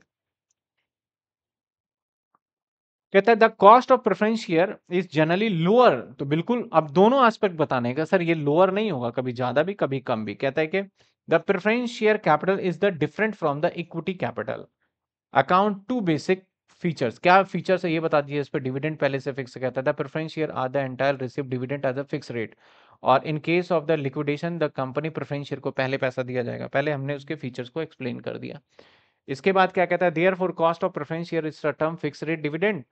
कहता है the cost of preference share is generally lower तो बिल्कुल अब दोनों एस्पेक्ट बताने का सर ये लोअर नहीं होगा कभी ज्यादा भी कभी कम भी कहता है कि the preference share capital is the different from the equity capital account to basic features क्या फीचर्स है ये बता दीजिए इस पर डिविडेंड पहले से फिक्स कहता है the preference share are the entire receive dividend as a fix rate और in case of the liquidation the company preference share को पहले पैसा दिया जाएगा पहले हमने उसके फीचर्स को एक्सप्लेन कर दिया इसके बाद क्या कहता है therefore cost of preference share is term fix rate dividend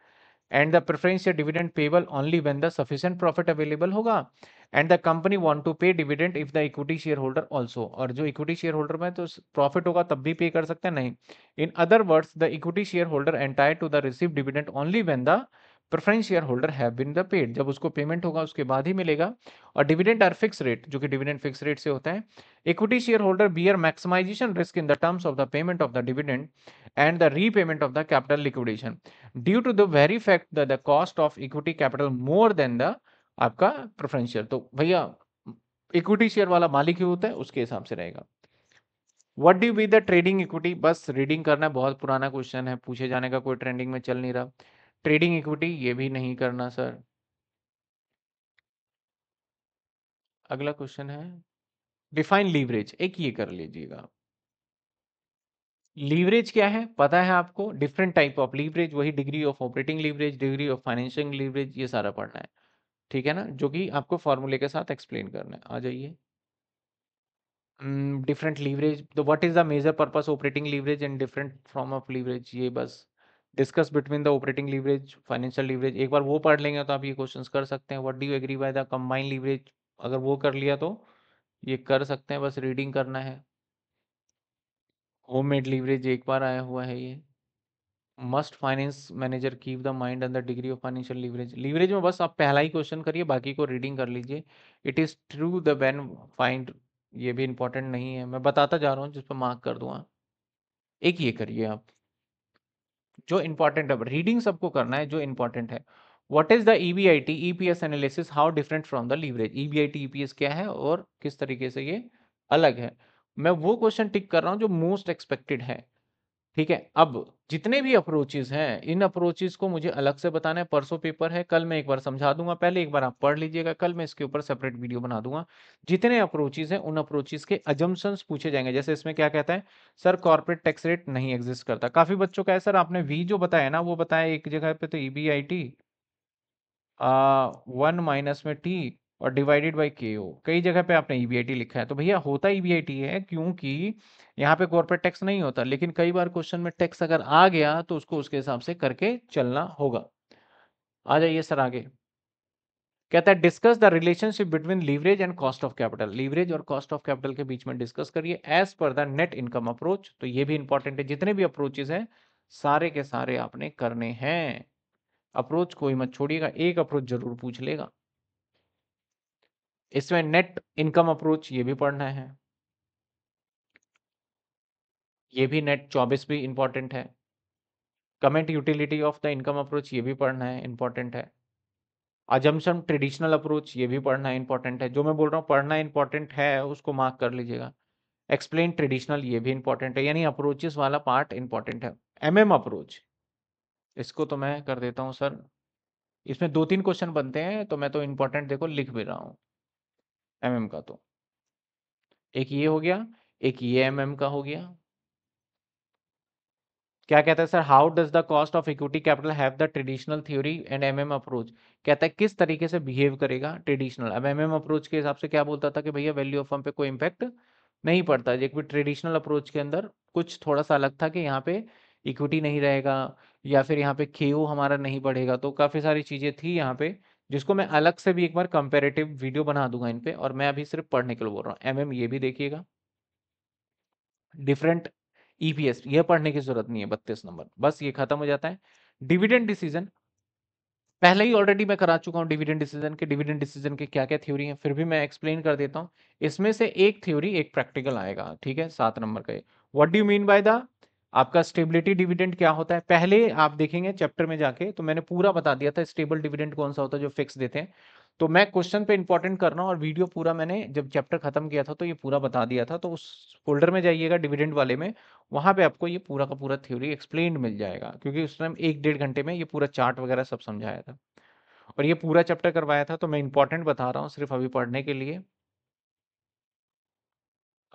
and the preference share dividend payable only when the sufficient profit available होगा and the company want to pay dividend if the equity share holder also और जो equity share holder में तो profit होगा तब भी पे कर सकते हैं नहीं in other words the equity share holder entire to the receive dividend only when the preference share holder have been the paid जब उसको पेमेंट होगा उसके बाद ही मिलेगा और डिविडेंड आर फिक्स रेट जो कि डिविडेंड फिक्स रेट से होता है equity share holder bear maximisation risk in the terms of the payment of the dividend and the repayment of the capital liquidation due to the very fact the cost of equity capital more than the आपका preference share तो भैया equity share वाला मालिक ही होता है उसके हिसाब से रहेगा what do be the trading equity बस रीडिंग करना बहुत पुराना क्वेश्चन है पूछे जाने का कोई ट्रेंडिंग में चल नहीं रहा ट्रेडिंग इक्विटी ये भी नहीं करना सर अगला क्वेश्चन है डिफाइन लीवरेज एक ये कर लीजिएगा आप लीवरेज क्या है पता है आपको डिफरेंट टाइप ऑफ लीवरेज वही degree of operating leverage degree of financial leverage ये सारा पढ़ना है ठीक है ना जो कि आपको फॉर्मूले के साथ एक्सप्लेन करना है आ जाइए डिफरेंट लीवरेज तो what is the major purpose operating leverage and different form of leverage ये बस discuss between the operating leverage financial leverage एक बार वो पढ़ लेंगे तो आप ये क्वेश्चन कर सकते हैं what do agree by the combined leverage अगर वो कर लिया तो ये कर सकते हैं बस रीडिंग करना है होम मेड लीवरेज एक बार आया हुआ है ये must finance manager keep the mind अंदर degree of financial leverage leverage में बस आप पहला ही क्वेश्चन करिए बाकी को रीडिंग कर लीजिए it is true the ban find ये भी इंपॉर्टेंट नहीं है मैं बताता जा रहा हूँ जिस पर मार्क कर दूंगा एक ये करिए आप जो इंपॉर्टेंट है रीडिंग सबको करना है जो इंपॉर्टेंट है what is the E B I T E P S analysis how different from the leverage E B I T E P S क्या है और किस तरीके से ये अलग है मैं वो क्वेश्चन टिक कर रहा हूँ जो मोस्ट एक्सपेक्टेड है ठीक है अब जितने भी अप्रोचेज हैं इन अप्रोचेज को मुझे अलग से बताना है परसों पेपर है कल मैं एक बार समझा दूंगा पहले एक बार आप पढ़ लीजिएगा कल मैं इसके ऊपर सेपरेट वीडियो बना दूंगा जितने अप्रोचेज हैं उन अप्रोचेज के अजम्पन्स पूछे जाएंगे जैसे इसमें क्या कहता है सर कॉर्पोरेट टैक्स रेट नहीं एग्जिस्ट करता काफी बच्चों का है सर आपने वी जो बताया ना वो बताया एक जगह पे तो E B I T one minus में टी और डिवाइडेड बाई के ओ कई जगह पे आपने ई e लिखा है तो भैया होता ई e है क्योंकि यहाँ पे कॉर्पोरेट टैक्स नहीं होता लेकिन कई बार क्वेश्चन में टैक्स अगर आ गया तो उसको उसके हिसाब से करके चलना होगा आ जाइए सर आगे कहता है discuss the relationship between leverage and cost of capital leverage और कॉस्ट ऑफ कैपिटल के बीच में डिस्कस करिए as per the net income approach तो ये भी इंपॉर्टेंट है जितने भी अप्रोचेज हैं सारे के सारे आपने करने हैं अप्रोच कोई मत छोड़िएगा एक अप्रोच जरूर पूछ लेगा इसमें नेट इनकम अप्रोच ये भी पढ़ना है ये भी नेट चौबीस भी इंपॉर्टेंट है comment utility of the income approach ये भी पढ़ना है इंपॉर्टेंट है अजमसम ट्रेडिशनल अप्रोच ये भी पढ़ना है इंपॉर्टेंट है जो मैं बोल रहा हूँ पढ़ना इंपॉर्टेंट है उसको मार्क कर लीजिएगा एक्सप्लेन ट्रेडिशनल ये भी इंपॉर्टेंट है यानी अप्रोचेस वाला पार्ट इंपॉर्टेंट है एम एम अप्रोच इसको तो मैं कर देता हूँ सर इसमें दो तीन क्वेश्चन बनते हैं तो मैं तो इंपॉर्टेंट देखो लिख भी रहा हूँ एम mm का तो एक ये हो गया एक ये एम mm का हो गया क्या कहता है sir how does the cost of equity capital have the traditional theory and MM approach कहता है किस तरीके से बिहेव करेगा ट्रेडिशनल अब एमएम अप्रोच के हिसाब से क्या बोलता था कि भैया वैल्यू ऑफ फर्म पे कोई इम्पैक्ट नहीं पड़ता एक भी ट्रेडिशनल अप्रोच के अंदर कुछ थोड़ा सा अलग था कि यहाँ पे इक्विटी नहीं रहेगा या फिर यहाँ पे के हमारा नहीं बढ़ेगा तो काफ़ी सारी चीज़ें थी यहाँ पे जिसको मैं अलग से भी एक बार कंपेरेटिव वीडियो बना दूंगा इन पे और मैं अभी सिर्फ पढ़ने के लिए बोल रहा हूँ एम एम ये भी देखिएगा डिफरेंट ईपीएस ये पढ़ने की जरूरत नहीं है बत्तीस नंबर बस ये खत्म हो जाता है डिविडेंड डिसीजन पहले ही ऑलरेडी मैं करा चुका हूँ डिविडेंड डिसीजन के डिविडेंड डिसीजन के क्या क्या थ्योरी है फिर भी मैं एक्सप्लेन कर देता हूँ इसमें से एक थ्योरी एक प्रैक्टिकल आएगा ठीक है सात नंबर का ये डू मीन बाय द आपका स्टेबिलिटी डिविडेंड क्या होता है पहले आप देखेंगे चैप्टर में जाके तो मैंने पूरा बता दिया था स्टेबल डिविडेंड कौन सा होता है जो फिक्स देते हैं तो मैं क्वेश्चन पे इंपॉर्टेंट कर रहा हूँ और वीडियो पूरा मैंने जब चैप्टर खत्म किया था तो ये पूरा बता दिया था तो उस फोल्डर में जाइएगा डिविडेंड वाले में वहां पे आपको ये पूरा का पूरा थ्योरी एक्सप्लेन मिल जाएगा क्योंकि उस टाइम एक डेढ़ घंटे में ये पूरा चार्ट वगैरह सब समझाया था और ये पूरा चैप्टर करवाया था तो मैं इंपॉर्टेंट बता रहा हूँ सिर्फ अभी पढ़ने के लिए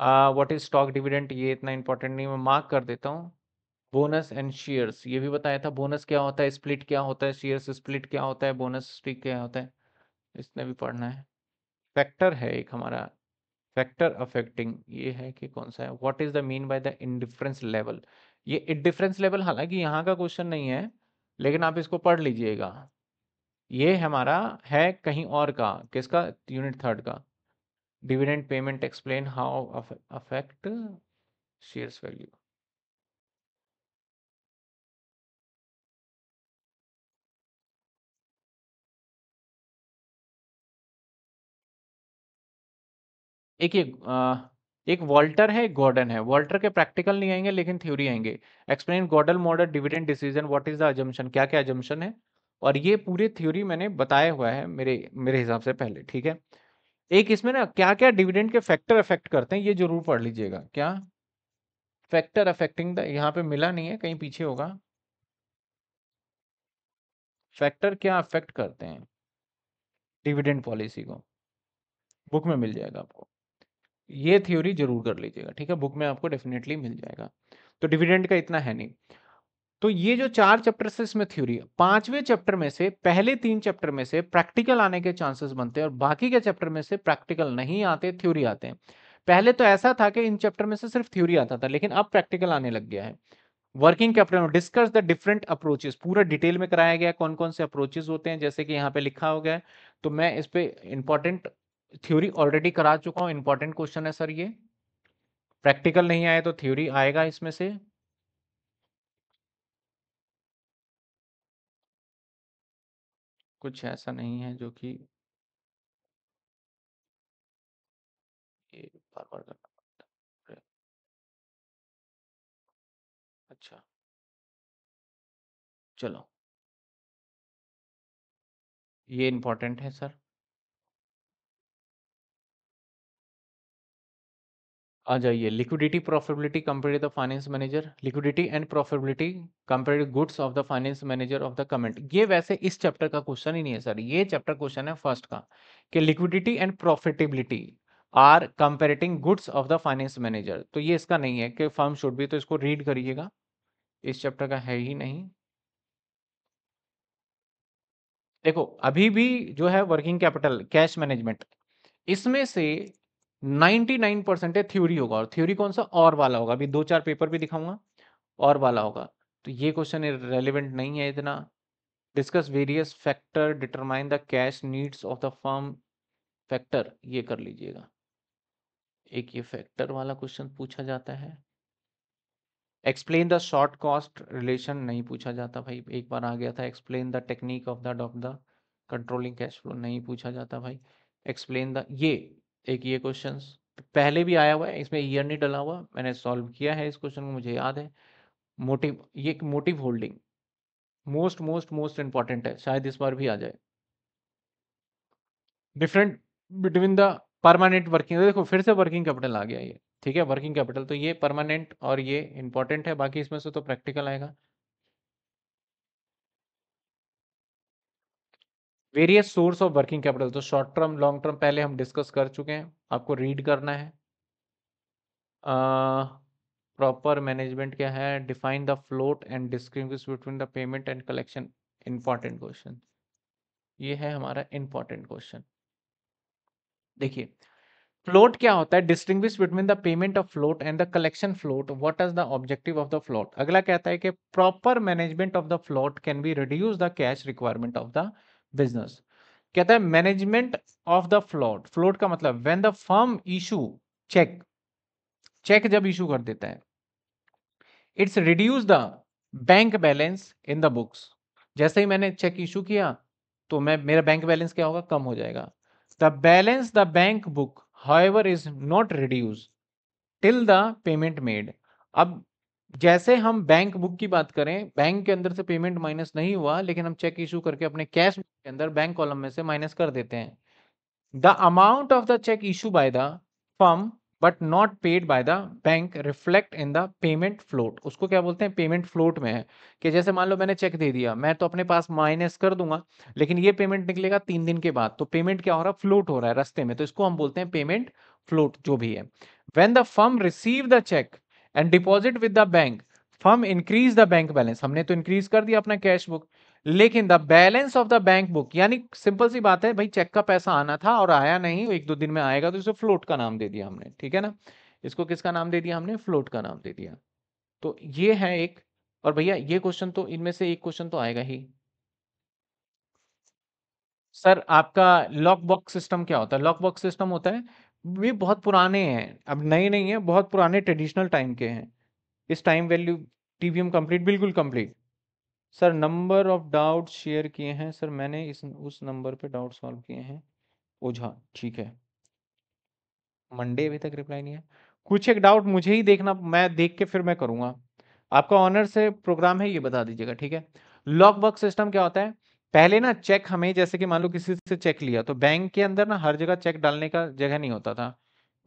व्हाट इज स्टॉक डिविडेंट ये इतना इंपॉर्टेंट नहीं मैं मार्क कर देता हूँ बोनस एंड शेयर्स ये भी बताया था बोनस क्या होता है स्प्लिट क्या होता है शेयर्स स्प्लिट क्या होता है बोनस स्टिक क्या होता है इसने भी पढ़ना है फैक्टर है एक हमारा फैक्टर अफेक्टिंग ये है कि कौन सा है what is the mean by the indifference level ये इंडिफरेंस लेवल हालांकि यहाँ का क्वेश्चन नहीं है लेकिन आप इसको पढ़ लीजिएगा ये हमारा है कहीं और का किसका यूनिट थर्ड का dividend payment explain how affect shares value एक ये एक वॉल्टर है एक गॉर्डन है वॉल्टर के प्रैक्टिकल नहीं आएंगे लेकिन थ्योरी आएंगे explain Gordon model dividend decision what is the assumption क्या क्या अजम्पन है और ये पूरे थ्योरी मैंने बताया हुआ है मेरे मेरे हिसाब से पहले ठीक है एक इसमें ना क्या क्या डिविडेंड के फैक्टर अफेक्ट करते हैं ये जरूर पढ़ लीजिएगा क्या फैक्टर अफेक्टिंग द यहाँ पे मिला नहीं है कहीं पीछे होगा फैक्टर क्या अफेक्ट करते हैं डिविडेंड पॉलिसी को बुक में मिल जाएगा आपको ये थ्योरी जरूर कर लीजिएगा ठीक है बुक में आपको डेफिनेटली मिल जाएगा तो डिविडेंड का इतना है नहीं तो ये जो चार चैप्टर है इसमें थ्योरी है पांचवें चैप्टर में से पहले तीन चैप्टर में से प्रैक्टिकल आने के चांसेस बनते हैं और बाकी के चैप्टर में से प्रैक्टिकल नहीं आते थ्योरी आते हैं पहले तो ऐसा था कि इन चैप्टर में से सिर्फ थ्योरी आता था लेकिन अब प्रैक्टिकल आने लग गया है वर्किंग कैपिटल में डिस्कस द डिफरेंट अप्रोचेस पूरा डिटेल में कराया गया कौन कौन से अप्रोचेस होते हैं जैसे कि यहाँ पे लिखा हो गया तो मैं इस पर इंपॉर्टेंट थ्योरी ऑलरेडी करा चुका हूँ इंपॉर्टेंट क्वेश्चन है सर ये प्रैक्टिकल नहीं आया तो थ्योरी आएगा इसमें से कुछ ऐसा नहीं है जो कि ये बार-बार करना पड़ता है। अच्छा। चलो। ये इम्पोर्टेंट है सर। आ जाइए liquidity profitability compare the finance manager liquidity and profitability compare goods of the finance manager of the comment ये वैसे इस चैप्टर का क्वेश्चन ही नहीं है सर ये चैप्टर क्वेश्चन है फर्स्ट का कि liquidity and profitability are comparating goods of the finance manager तो ये इसका नहीं है कि फर्म शुड भी तो इसको रीड करिएगा इस चैप्टर का है ही नहीं देखो अभी भी जो है वर्किंग कैपिटल कैश मैनेजमेंट इसमें से 99 परसेंट है थ्योरी होगा और थ्योरी कौन सा और वाला होगा अभी दो चार पेपर भी दिखाऊंगा और वाला होगा तो ये क्वेश्चन रेलिवेंट नहीं है इतना discuss various factor determine the cash needs of the firm factor ये कर लीजिएगा एक ये फैक्टर वाला क्वेश्चन पूछा जाता है explain the short cost relation नहीं पूछा जाता भाई एक बार आ गया था explain the technique of the of the controlling cash flow नहीं पूछा जाता भाई एक्सप्लेन द ये एक ये क्वेश्चन पहले भी आया हुआ है इसमें ईयर नहीं डला हुआ मैंने सॉल्व किया है इस क्वेश्चन को मुझे याद है मोटिव ये एक motive holding most most most important है शायद इस बार भी आ जाए different between the permanent working देखो फिर से वर्किंग कैपिटल आ गया ये ठीक है वर्किंग कैपिटल तो ये परमानेंट और ये इंपॉर्टेंट है बाकी इसमें से तो प्रैक्टिकल आएगा various source of working capital तो शॉर्ट टर्म लॉन्ग टर्म पहले हम डिस्कस कर चुके हैं आपको रीड करना है प्रॉपर uh, मैनेजमेंट क्या है define the float and distinguish between the payment and collection important question ये है हमारा इंपॉर्टेंट क्वेश्चन देखिए फ्लोट क्या होता है distinguish between the payment of float and the collection float what is the objective of the float अगला कहता है कि proper management of the float can be reduce the cash requirement of the business कहता है management of the float float का मतलब when the firm issue cheque cheque जब issue कर देता है it's reduce the bank balance in the books जैसे ही मैंने चेक इशू किया तो मैं मेरा बैंक बैलेंस क्या होगा कम हो जाएगा the balance the bank book however is not reduce till the payment made अब जैसे हम बैंक बुक की बात करें बैंक के अंदर से पेमेंट माइनस नहीं हुआ लेकिन हम चेक इशू करके अपने कैश बुक के अंदर बैंक कॉलम में से माइनस कर देते हैं the amount of the cheque issue by the firm but not paid by the bank reflect in the payment float उसको क्या बोलते हैं पेमेंट फ्लोट में है कि जैसे मान लो मैंने चेक दे दिया मैं तो अपने पास माइनस कर दूंगा लेकिन ये पेमेंट निकलेगा तीन दिन के बाद तो पेमेंट क्या हो रहा है फ्लोट हो रहा है रस्ते में तो इसको हम बोलते हैं पेमेंट फ्लोट जो भी है when the firm receive the cheque and deposit with the bank firm increase the bank balance हमने तो इंक्रीज कर दिया अपना कैश बुक लेकिन the balance of the bank book यानी सिंपल सी बात है भाई चेक का पैसा आना था और आया नहीं एक दो दिन में आएगा तो इसे फ्लोट का नाम दे दिया हमने ठीक है ना इसको किसका नाम दे दिया हमने फ्लोट का नाम दे दिया तो ये है एक और भैया ये क्वेश्चन तो इनमें से एक क्वेश्चन तो आएगा ही सर आपका लॉक बॉक्स सिस्टम क्या होता है लॉक बॉक्स सिस्टम होता है भी बहुत पुराने हैं अब नए नहीं हैं बहुत पुराने ट्रेडिशनल टाइम के हैं इस टाइम वैल्यू एम कम्प्लीट बिल्कुल complete sir number of doubt share किए हैं सर मैंने इस उस नंबर पे डाउट सॉल्व किए हैं ओझा ठीक है मंडे अभी तक रिप्लाई नहीं है कुछ एक डाउट मुझे ही देखना मैं देख के फिर मैं करूँगा आपका ऑनर से प्रोग्राम है ये बता दीजिएगा ठीक है लॉक बॉक्स सिस्टम क्या होता है पहले ना चेक हमें जैसे कि मान लो किसी से चेक लिया तो बैंक के अंदर ना हर जगह चेक डालने का जगह नहीं होता था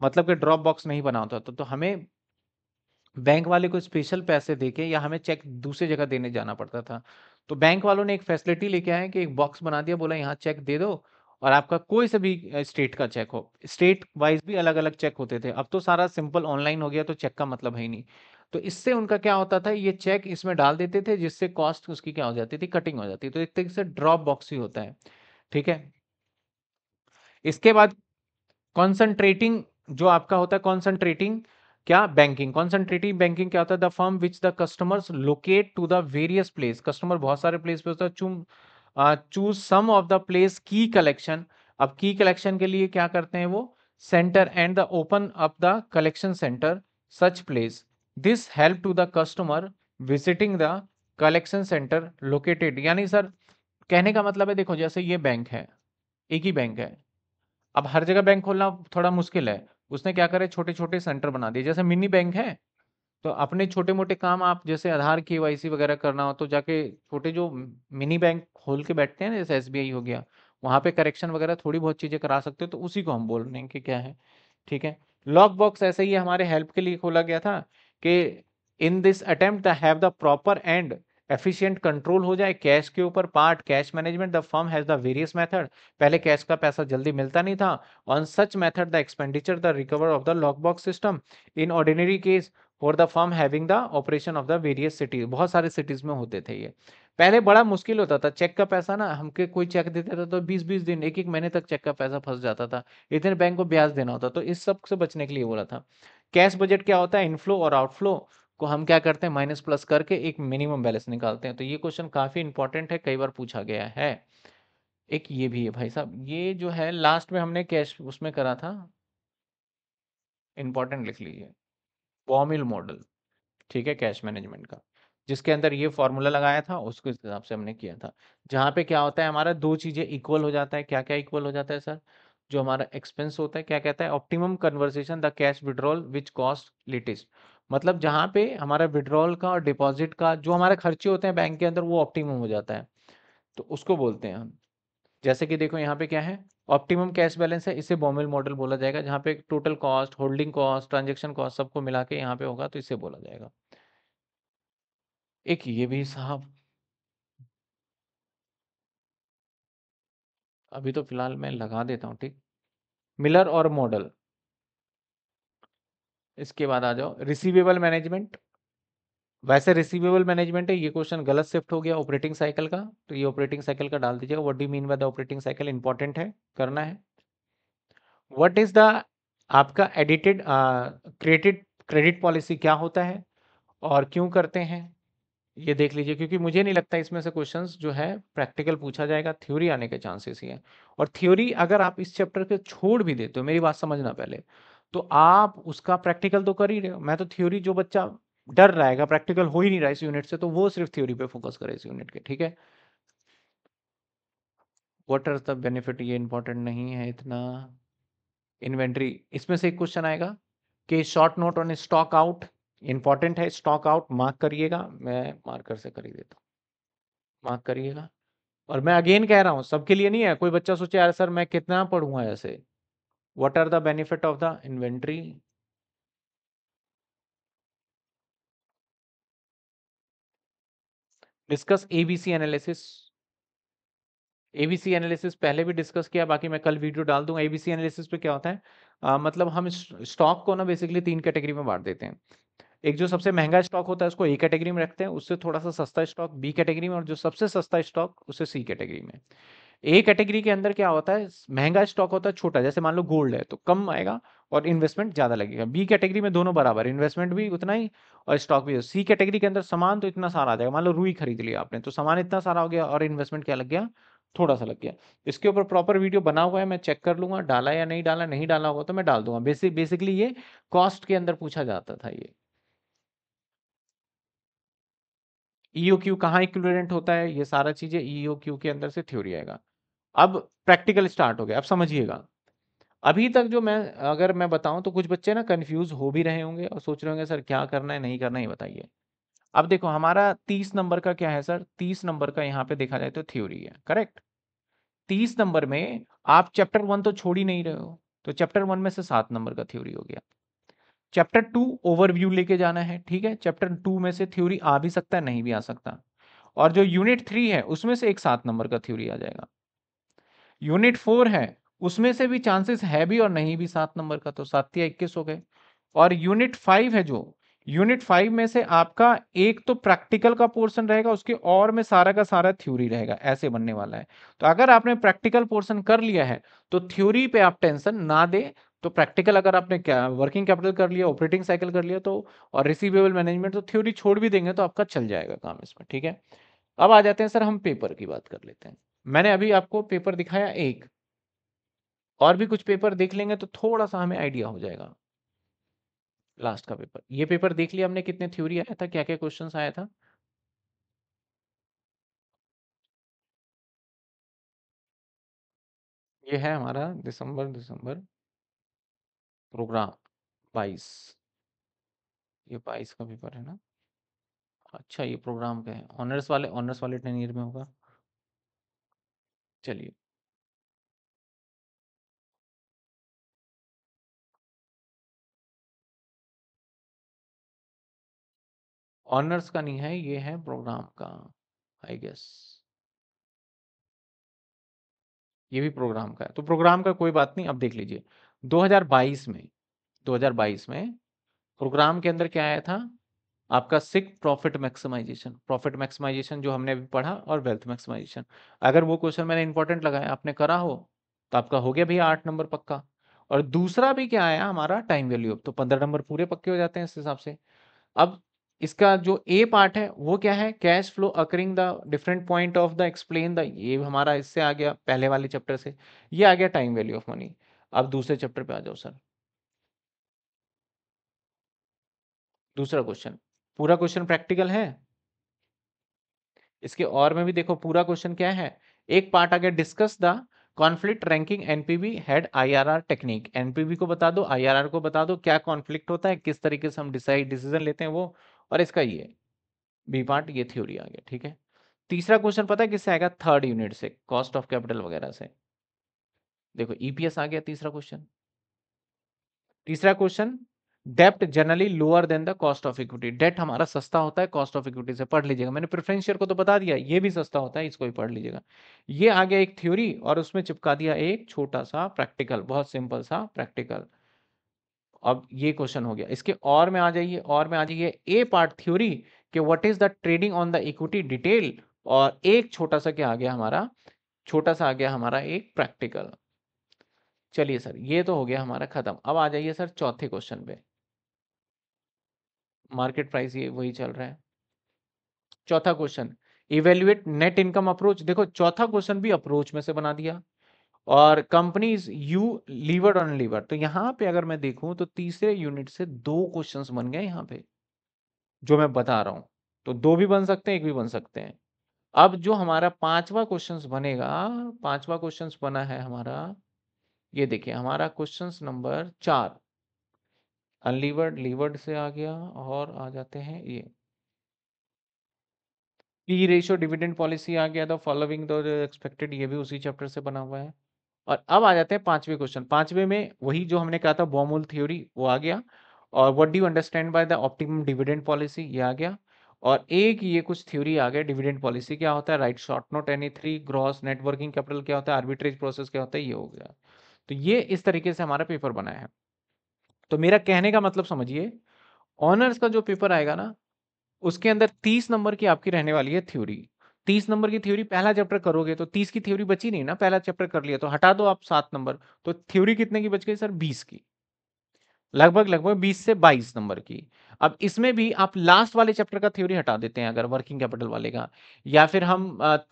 मतलब कि ड्रॉप बॉक्स नहीं बना होता था तो हमें बैंक वाले को स्पेशल पैसे देके या हमें चेक दूसरी जगह देने जाना पड़ता था तो बैंक वालों ने एक फैसिलिटी लेके आए कि एक बॉक्स बना दिया बोला यहाँ चेक दे दो और आपका कोई से भी स्टेट का चेक हो स्टेट वाइज भी अलग अलग चेक होते थे अब तो सारा सिंपल ऑनलाइन हो गया तो चेक का मतलब है ही नहीं तो इससे उनका क्या होता था ये चेक इसमें डाल देते थे जिससे कॉस्ट उसकी क्या हो जाती थी कटिंग हो जाती तो एक तरीके से ड्रॉप बॉक्स ही होता है ठीक है इसके बाद कॉन्सेंट्रेटिंग जो आपका होता है कॉन्सेंट्रेटिंग क्या बैंकिंग कॉन्सेंट्रेटिव बैंकिंग क्या होता है the firm which the customers locate to the various place customer बहुत सारे प्लेस पे होता है चूम choose some of the place की कलेक्शन अब की कलेक्शन के लिए क्या करते हैं वो centre and the open up the collection centre such place this help to the customer visiting the collection centre located यानी सर कहने का मतलब है देखो जैसे ये बैंक है एक ही बैंक है अब हर जगह बैंक खोलना थोड़ा मुश्किल है उसने क्या करे छोटे छोटे सेंटर बना दिए जैसे मिनी बैंक है तो अपने छोटे मोटे काम आप जैसे आधार के वाई वगैरह करना हो तो जाके छोटे जो मिनी बैंक खोल के बैठते हैं ना जैसे एस हो गया वहाँ पे करेक्शन वगैरह थोड़ी बहुत चीज़ें करा सकते हो तो उसी को हम बोल रहे हैं कि क्या है ठीक है लॉक बॉक्स ऐसे ही हमारे हेल्प के लिए खोला गया था कि in this attempt have the proper and efficient control हो जाए कैश के ऊपर part cash management the firm has the various method पहले कैश का पैसा जल्दी मिलता नहीं था on such method the expenditure the recover of the lock box system in ordinary case for the firm having the operation of the various cities बहुत सारे cities में होते थे ये पहले बड़ा मुश्किल होता था चेक का पैसा ना हमके कोई चेक देता था तो बीस बीस दिन एक एक महीने तक चेक का पैसा फंस जाता था इतने बैंक को ब्याज देना होता तो इस सब से बचने के लिए बोला था कैश बजट क्या होता है इनफ्लो और आउटफ्लो को हम क्या करते हैं माइनस प्लस करके एक मिनिमम बैलेंस निकालते हैं तो ये क्वेश्चन काफ़ी इंपॉर्टेंट है कई बार पूछा गया है एक ये भी है भाई साहब ये जो है लास्ट में हमने कैश उसमें करा था इंपॉर्टेंट लिख लीजिए बॉमिल मॉडल ठीक है कैश मैनेजमेंट का जिसके अंदर ये फॉर्मूला लगाया था उसके हिसाब से हमने किया था जहाँ पे क्या होता है हमारा दो चीज़ें इक्वल हो जाता है क्या क्या इक्वल हो जाता है सर जो हमारा एक्सपेंस होता है क्या कहता है optimum conversation the cash withdrawal which cost latest मतलब जहाँ पे हमारा विड्रॉल का और डिपॉजिट का जो हमारे खर्चे होते हैं बैंक के अंदर वो ऑप्टिमम हो जाता है तो उसको बोलते हैं हम जैसे कि देखो यहाँ पे क्या है ऑप्टिमम कैश बैलेंस है इसे बॉमिल मॉडल बोला जाएगा जहाँ पे total cost holding cost transaction cost सबको मिला के यहाँ पे होगा तो इसे बोला जाएगा एक ये भी साहब अभी तो फिलहाल मैं लगा देता हूं ठीक मिलर और मॉडल इसके बाद आ जाओ रिसीवेबल मैनेजमेंट वैसे रिसीवेबल मैनेजमेंट है ये क्वेश्चन गलत शिफ्ट हो गया ऑपरेटिंग साइकिल का तो ये ऑपरेटिंग साइकिल का डाल दीजिएगा what do mean by the operating cycle important है करना है व्हाट इज द आपका एडिटेड क्रिएटेड क्रेडिट पॉलिसी क्या होता है और क्यों करते हैं ये देख लीजिए क्योंकि मुझे नहीं लगता इसमें से क्वेश्चंस जो है प्रैक्टिकल पूछा जाएगा थ्योरी आने के चांसेस ही हैं और थ्योरी अगर आप इस चैप्टर के छोड़ भी देते हो मेरी बात समझना पहले तो आप उसका प्रैक्टिकल तो कर ही रहे हो मैं तो थ्योरी जो बच्चा डर रहेगा प्रैक्टिकल हो ही नहीं रहा इस यूनिट से तो वो सिर्फ थ्योरी पे फोकस करे इस यूनिट के ठीक है वट आर द बेनिफिट ये इंपॉर्टेंट नहीं है इतना इन्वेंट्री इसमें से एक क्वेश्चन आएगा कि short note on stock out important है स्टॉक आउट मार्क करिएगा मैं मार्कर से कर ही देता हूँ मार्क करिएगा और मैं अगेन कह रहा हूँ सबके लिए नहीं है कोई बच्चा सोचे यार सर मैं कितना पढ़ूंगा ऐसे what are the benefit of the inventory discuss ABC analysis ABC analysis पहले भी डिस्कस किया बाकी मैं कल वीडियो डाल दूंगा एबीसी एनालिसिस पे क्या होता है आ, मतलब हम स्टॉक को ना बेसिकली तीन कैटेगरी में बांट देते हैं एक जो सबसे महंगा स्टॉक होता है उसको ए कैटेगरी में रखते हैं उससे थोड़ा सा सस्ता स्टॉक बी कैटेगरी में और जो सबसे सस्ता स्टॉक उसे सी कैटेगरी में ए कैटेगरी के अंदर क्या होता है महंगा स्टॉक होता है छोटा जैसे मान लो गोल्ड है तो कम आएगा और इन्वेस्टमेंट ज़्यादा लगेगा बी कैटेगरी में दोनों बराबर इन्वेस्टमेंट भी उतना ही और स्टॉक भी सी कैटेगरी के अंदर सामान तो इतना सारा आ जाएगा मान लो रूई खरीद लिया आपने तो सामान इतना सारा हो गया और इन्वेस्टमेंट क्या लग गया थोड़ा सा लग गया इसके ऊपर प्रॉपर वीडियो बना हुआ है मैं चेक कर लूंगा डाला या नहीं डाला नहीं डाला होगा तो मैं डाल दूंगा बेसिक बेसिकली ये कॉस्ट के अंदर पूछा जाता था ये ईओ e क्यू कहाँ इक्विवेलेंट होता है ये सारा चीजें ईओ e क्यू के अंदर से थ्योरी आएगा अब प्रैक्टिकल स्टार्ट हो गया अब समझिएगा अभी तक जो मैं अगर मैं बताऊं तो कुछ बच्चे ना कंफ्यूज हो भी रहे होंगे और सोच रहे होंगे सर क्या करना है नहीं करना है बताइए अब देखो हमारा तीस नंबर का क्या है सर तीस नंबर का यहाँ पे देखा जाए तो थ्योरी है करेक्ट तीस नंबर में आप चैप्टर वन तो छोड़ ही नहीं रहे हो तो चैप्टर वन में से सात नंबर का थ्योरी हो गया चैप्टर टू ओवरव्यू लेके जाना है ठीक है चैप्टर टू में से थ्योरी आ भी सकता है नहीं भी आ सकता और जो यूनिट थ्री है उसमें से एक सात नंबर का थ्योरी आ जाएगा यूनिट फोर है उसमें से भी चांसेस है भी और नहीं भी सात नंबर का तो सात या इक्कीस हो गए और यूनिट फाइव है जो यूनिट फाइव में से आपका एक तो प्रैक्टिकल का पोर्शन रहेगा उसके और में सारा का सारा थ्योरी रहेगा ऐसे बनने वाला है तो अगर आपने प्रैक्टिकल पोर्शन कर लिया है तो थ्योरी पे आप टेंशन ना दे तो प्रैक्टिकल अगर आपने क्या वर्किंग कैपिटल कर लिया ऑपरेटिंग साइकिल कर लिया तो और रिसीवेबल मैनेजमेंट तो थ्योरी छोड़ भी देंगे तो आपका चल जाएगा काम इसमें ठीक है अब आ जाते हैं सर हम पेपर की बात कर लेते हैं मैंने अभी आपको पेपर दिखाया एक और भी कुछ पेपर देख लेंगे तो थोड़ा सा हमें आइडिया हो जाएगा लास्ट का पेपर ये पेपर देख लिया हमने कितने थ्योरी आया था क्या क्या क्वेश्चन आया था ये है हमारा दिसंबर दिसंबर प्रोग्राम बाईस ये बाईस का पेपर है ना अच्छा ये प्रोग्राम का है ऑनर्स वाले ऑनर्स वाले टेन ईयर में होगा चलिए ऑनर्स का नहीं है ये है प्रोग्राम का आई गेस ये भी प्रोग्राम का है तो प्रोग्राम का कोई बात नहीं अब देख लीजिए 2022 में 2022 में प्रोग्राम के अंदर क्या आया था आपका सिक प्रॉफिट मैक्सिमाइजेशन प्रॉफिट मैक्सिमाइजेशन जो हमने अभी पढ़ा और वेल्थ मैक्सिमाइजेशन अगर वो क्वेश्चन मैंने इंपॉर्टेंट लगाया आपने करा हो तो आपका हो गया भैया आठ नंबर पक्का और दूसरा भी क्या आया हमारा टाइम वैल्यू तो पंद्रह नंबर पूरे पक्के हो जाते हैं इस हिसाब से अब इसका जो ए पार्ट है वो क्या है cash flow occurring the different point of the explain the ये हमारा इससे आ गया पहले वाले चैप्टर से ये आ गया टाइम वैल्यू ऑफ मनी आप दूसरे चैप्टर पे आ जाओ सर दूसरा क्वेश्चन पूरा क्वेश्चन प्रैक्टिकल है इसके और में भी देखो पूरा क्वेश्चन क्या है एक पार्ट आ गया discuss the conflict ranking NPV head IRR technique NPV को बता दो आईआरआर को बता दो क्या कॉन्फ्लिक्ट होता है किस तरीके से हम डिसाइड डिसीजन लेते हैं वो और इसका ये बी पार्ट ये थ्योरी आ गया ठीक है तीसरा क्वेश्चन पता है किससे आएगा थर्ड यूनिट से कॉस्ट ऑफ कैपिटल वगैरह से देखो ईपीएस e आ गया तीसरा क्वेश्चन तीसरा क्वेश्चन डेप्ट generally lower than the cost of equity debt हमारा सस्ता होता है कॉस्ट ऑफ इक्विटी से पढ़ लीजिएगा मैंने प्रिफरेंशियर को तो बता दिया ये भी सस्ता होता है इसको भी पढ़ लीजिएगा ये आ गया एक थ्योरी और उसमें चिपका दिया एक छोटा सा प्रैक्टिकल बहुत सिंपल सा प्रैक्टिकल अब ये क्वेश्चन हो गया इसके और में आ जाइए और में आ जाइए ए पार्ट थ्योरी के what is the trading on the equity detail और एक छोटा सा क्या आ गया हमारा छोटा सा आ गया हमारा एक प्रैक्टिकल चलिए सर ये तो हो गया हमारा ख़त्म अब आ जाइए सर चौथे क्वेश्चन पे मार्केट प्राइस ये वही चल रहा है चौथा question evaluate net income approach देखो चौथा क्वेश्चन भी अप्रोच में से बना दिया और companies you lever on lever तो यहां पे अगर मैं देखूं तो तीसरे यूनिट से दो क्वेश्चंस बन गए यहाँ पे जो मैं बता रहा हूं तो दो भी बन सकते हैं एक भी बन सकते हैं अब जो हमारा पांचवा क्वेश्चन बनेगा पांचवा क्वेश्चन बना है हमारा ये देखिए हमारा क्वेश्चन नंबर चार अनलीवर्ड लीवर्ड से आ गया और आ जाते हैं ये पी रेशियो डिविडेंड पॉलिसी आ गया था फॉलोइंग द एक्सपेक्टेड ये भी उसी चैप्टर से बना हुआ है और अब आ जाते हैं पांचवें क्वेश्चन पांचवे में वही जो हमने कहा था बॉमूल थ्योरी वो आ गया और what do understand by the optimum dividend policy ये आ गया और एक ये कुछ थ्योरी आ गया डिविडेंड पॉलिसी क्या होता है right short note any three gross net working capital क्या होता है आर्बिट्रेज प्रोसेस क्या होता है ये हो गया तो ये इस तरीके से हमारा पेपर बनाया है तो मेरा कहने का मतलब समझिए ऑनर्स का जो पेपर आएगा ना उसके अंदर तीस नंबर की आपकी रहने वाली है थ्योरी तीस नंबर की थ्योरी पहला चैप्टर करोगे तो तीस की थ्योरी बची नहीं ना पहला चैप्टर कर लिया तो हटा दो आप सात नंबर तो थ्योरी कितने की बच गई सर बीस की लगभग लगभग 20 से 22 नंबर की अब इसमें भी आप लास्ट वाले चैप्टर का थ्योरी हटा देते हैं अगर वर्किंग कैपिटल वाले का या फिर हम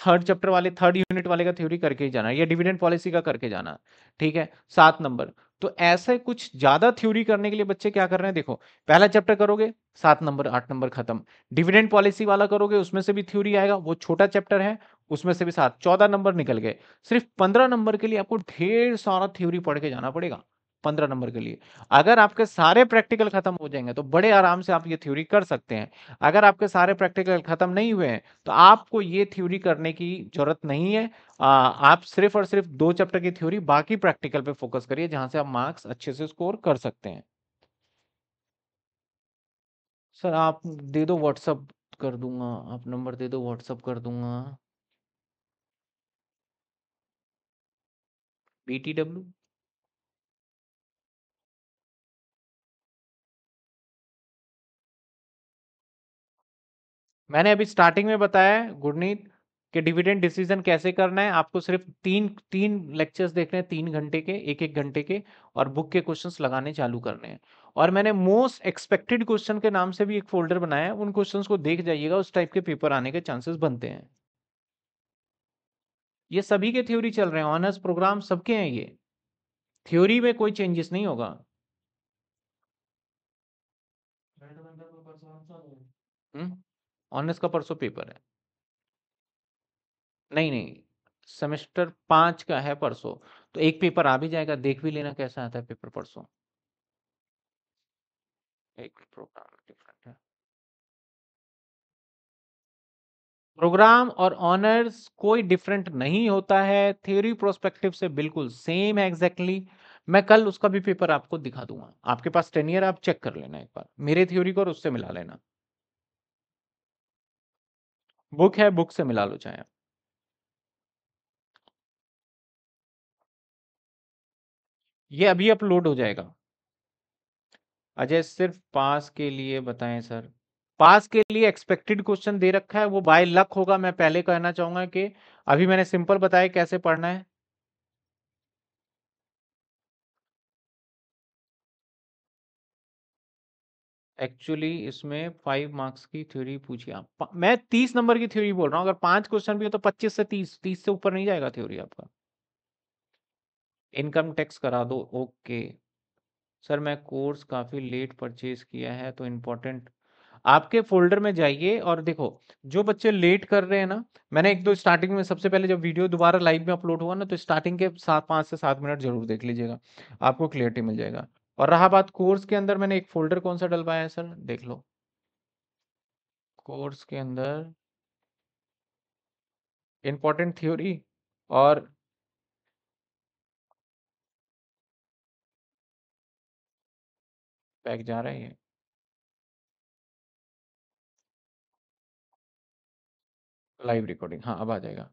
थर्ड चैप्टर वाले थर्ड यूनिट वाले का थ्योरी करके जाना या डिविडेंड पॉलिसी का करके जाना ठीक है सात नंबर तो ऐसे कुछ ज्यादा थ्योरी करने के लिए बच्चे क्या कर रहे हैं देखो पहला चैप्टर करोगे सात नंबर आठ नंबर खत्म डिविडेंड पॉलिसी वाला करोगे उसमें से भी थ्योरी आएगा वो छोटा चैप्टर है उसमें से भी सात चौदह नंबर निकल गए सिर्फ पंद्रह नंबर के लिए आपको ढेर सारा थ्योरी पढ़ के जाना पड़ेगा पंद्रह नंबर के लिए अगर आपके सारे प्रैक्टिकल खत्म हो जाएंगे तो बड़े आराम से आप ये थ्योरी कर सकते हैं अगर आपके सारे प्रैक्टिकल खत्म नहीं हुए हैं तो आपको ये थ्योरी करने की जरूरत नहीं है आ, आप सिर्फ और सिर्फ दो चैप्टर की थ्योरी बाकी प्रैक्टिकल पे फोकस करिए जहां से आप मार्क्स अच्छे से स्कोर कर सकते हैं सर आप दे दो व्हाट्सअप कर दूंगा आप नंबर दे दो व्हाट्सअप कर दूंगा डब्ल्यू मैंने अभी स्टार्टिंग में बताया है गुरनीत कि डिविडेंड डिसीजन कैसे करना है आपको सिर्फ तीन तीन लेक्चर्स देखने हैं तीन घंटे के एक एक घंटे के और बुक के क्वेश्चंस लगाने चालू करने हैं और मैंने मोस्ट एक्सपेक्टेड क्वेश्चन के नाम से भी एक फोल्डर बनाया है उन क्वेश्चंस को देख जाइएगा उस टाइप के पेपर आने के चांसेस बनते हैं ये सभी के थ्योरी चल रहे हैं ऑनर्स प्रोग्राम सबके हैं ये थ्योरी में कोई चेंजेस नहीं होगा तो तो ऑनर्स का परसों पेपर है नहीं नहीं सेमेस्टर पांच का है परसों तो एक पेपर आ भी जाएगा देख भी लेना कैसा आता है पेपर परसों एक प्रोग्राम डिफरेंट है प्रोग्राम और ऑनर्स कोई डिफरेंट नहीं होता है थ्योरी प्रोस्पेक्टिव से बिल्कुल सेम है एग्जैक्टली मैं कल उसका भी पेपर आपको दिखा दूंगा आपके पास टेन ईयर आप चेक कर लेना एक बार मेरे थ्योरी को और उससे मिला लेना बुक है बुक से मिला लो चाहे आप ये अभी अपलोड हो जाएगा अजय सिर्फ पास के लिए बताएं सर पास के लिए एक्सपेक्टेड क्वेश्चन दे रखा है वो बाय लक होगा मैं पहले कहना चाहूंगा कि अभी मैंने सिंपल बताया कैसे पढ़ना है एक्चुअली इसमें फाइव मार्क्स की थ्योरी पूछिए आप हाँ, मैं तीस नंबर की थ्योरी बोल रहा हूँ अगर पांच क्वेश्चन भी हो तो पच्चीस से तीस तीस से ऊपर नहीं जाएगा थ्योरी आपका इनकम टैक्स करा दो ओके सर मैं कोर्स काफ़ी लेट परचेज किया है तो इम्पोर्टेंट आपके फोल्डर में जाइए और देखो जो बच्चे लेट कर रहे हैं ना मैंने एक दो स्टार्टिंग में सबसे पहले जब वीडियो दोबारा लाइव में अपलोड हुआ ना तो स्टार्टिंग के सात पाँच से सात मिनट जरूर देख लीजिएगा आपको क्लियरिटी मिल जाएगा और रहा बात कोर्स के अंदर मैंने एक फोल्डर कौन सा डलवाया है सर देख लो कोर्स के अंदर इंपॉर्टेंट थ्योरी और पैक जा रहे हैं लाइव रिकॉर्डिंग हाँ अब आ जाएगा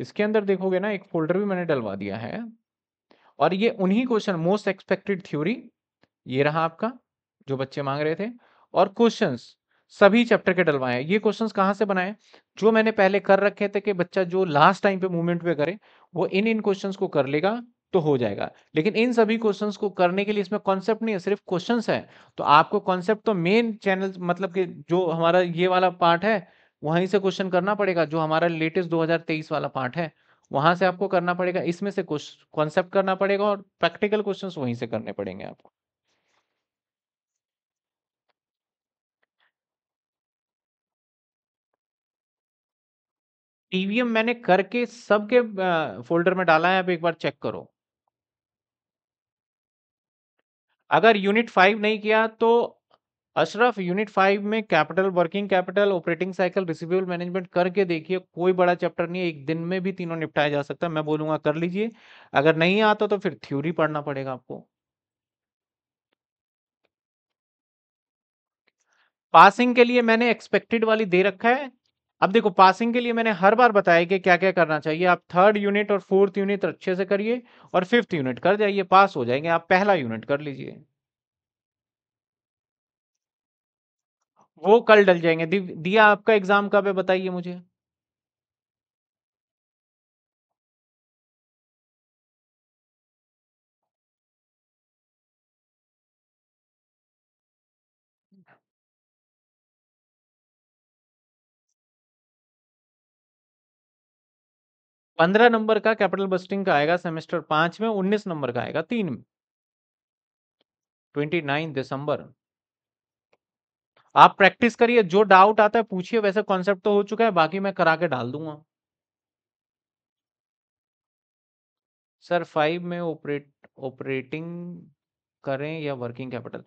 इसके अंदर देखोगे ना एक फोल्डर भी मैंने डलवा दिया है और ये उन्हीं क्वेश्चन मोस्ट एक्सपेक्टेड थ्योरी ये रहा आपका जो बच्चे मांग रहे थे और क्वेश्चंस सभी चैप्टर के डलवाए ये क्वेश्चंस कहाँ से बनाए जो मैंने पहले कर रखे थे कि बच्चा जो लास्ट टाइम पे मूवमेंट पे करे वो इन इन क्वेश्चन को कर लेगा तो हो जाएगा लेकिन इन सभी क्वेश्चंस को करने के लिए इसमें कॉन्सेप्ट नहीं है सिर्फ क्वेश्चंस है तो आपको कॉन्सेप्ट तो मेन चैनल मतलब कि जो हमारा ये वाला पार्ट है वहीं से क्वेश्चन करना पड़ेगा जो हमारा लेटेस्ट 2023 वाला पार्ट है वहां से आपको करना पड़ेगा इसमें से कॉन्सेप्ट करना पड़ेगा और प्रैक्टिकल क्वेश्चंस वहीं से करने पड़ेंगे आपको टीवीएम मैंने करके सबके फोल्डर में डाला है आप एक बार चेक करो अगर यूनिट फाइव नहीं किया तो अशरफ यूनिट फाइव में capital working capital operating cycle receivable management करके देखिए कोई बड़ा चैप्टर नहीं है एक दिन में भी तीनों निपटाया जा सकता है मैं बोलूंगा कर लीजिए अगर नहीं आता तो फिर थ्योरी पढ़ना पड़ेगा आपको पासिंग के लिए मैंने एक्सपेक्टेड वाली दे रखा है अब देखो पासिंग के लिए मैंने हर बार बताया कि क्या क्या करना चाहिए आप थर्ड यूनिट और फोर्थ यूनिट अच्छे से करिए और फिफ्थ यूनिट कर जाइए पास हो जाएंगे आप पहला यूनिट कर लीजिए वो कल डल जाएंगे दिया आपका एग्जाम कब है बताइए मुझे पंद्रह नंबर का कैपिटल बस्टिंग का आएगा सेमेस्टर पांच में उन्नीस नंबर का आएगा तीन में ट्वेंटी नाइन दिसंबर आप प्रैक्टिस करिए जो डाउट आता है पूछिए वैसे कॉन्सेप्ट तो हो चुका है बाकी मैं करा के डाल दूंगा सर फाइव में ऑपरेट ऑपरेटिंग करें या वर्किंग कैपिटल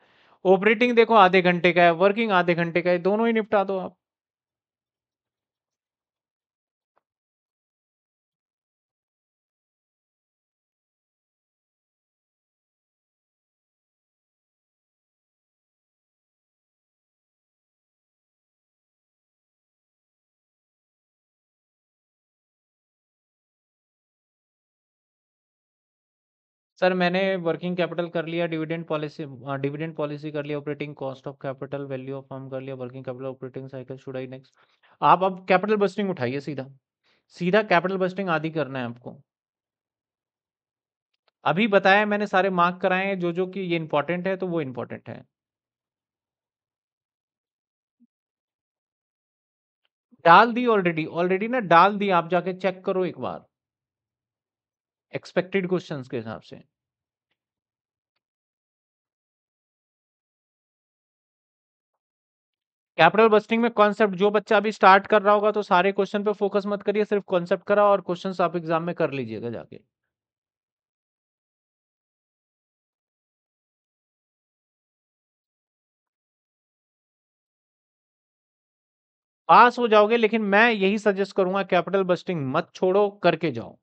ऑपरेटिंग देखो आधे घंटे का है वर्किंग आधे घंटे का है दोनों ही निपटा दो आप सर मैंने वर्किंग कैपिटल कर लिया डिविडेंड पॉलिसी डिविडेंड पॉलिसी कर लिया operating cost of capital value of form कर लिया working capital operating cycle should I next आप अब कैपिटल बस्टिंग उठाइए सीधा सीधा कैपिटल बस्टिंग आदि करना है आपको अभी बताया मैंने सारे मार्क कराए हैं जो जो कि ये इंपॉर्टेंट है तो वो इंपॉर्टेंट है डाल दी ऑलरेडी ऑलरेडी ना डाल दी आप जाके चेक करो एक बार एक्सपेक्टेड क्वेश्चन के हिसाब से कैपिटल बस्टिंग में कॉन्सेप्ट जो बच्चा अभी स्टार्ट कर रहा होगा तो सारे क्वेश्चन पे फोकस मत करिए सिर्फ कॉन्सेप्ट करा और क्वेश्चन आप एग्जाम में कर लीजिएगा जाके पास हो जाओगे लेकिन मैं यही सजेस्ट करूंगा कैपिटल बस्टिंग मत छोड़ो करके जाओ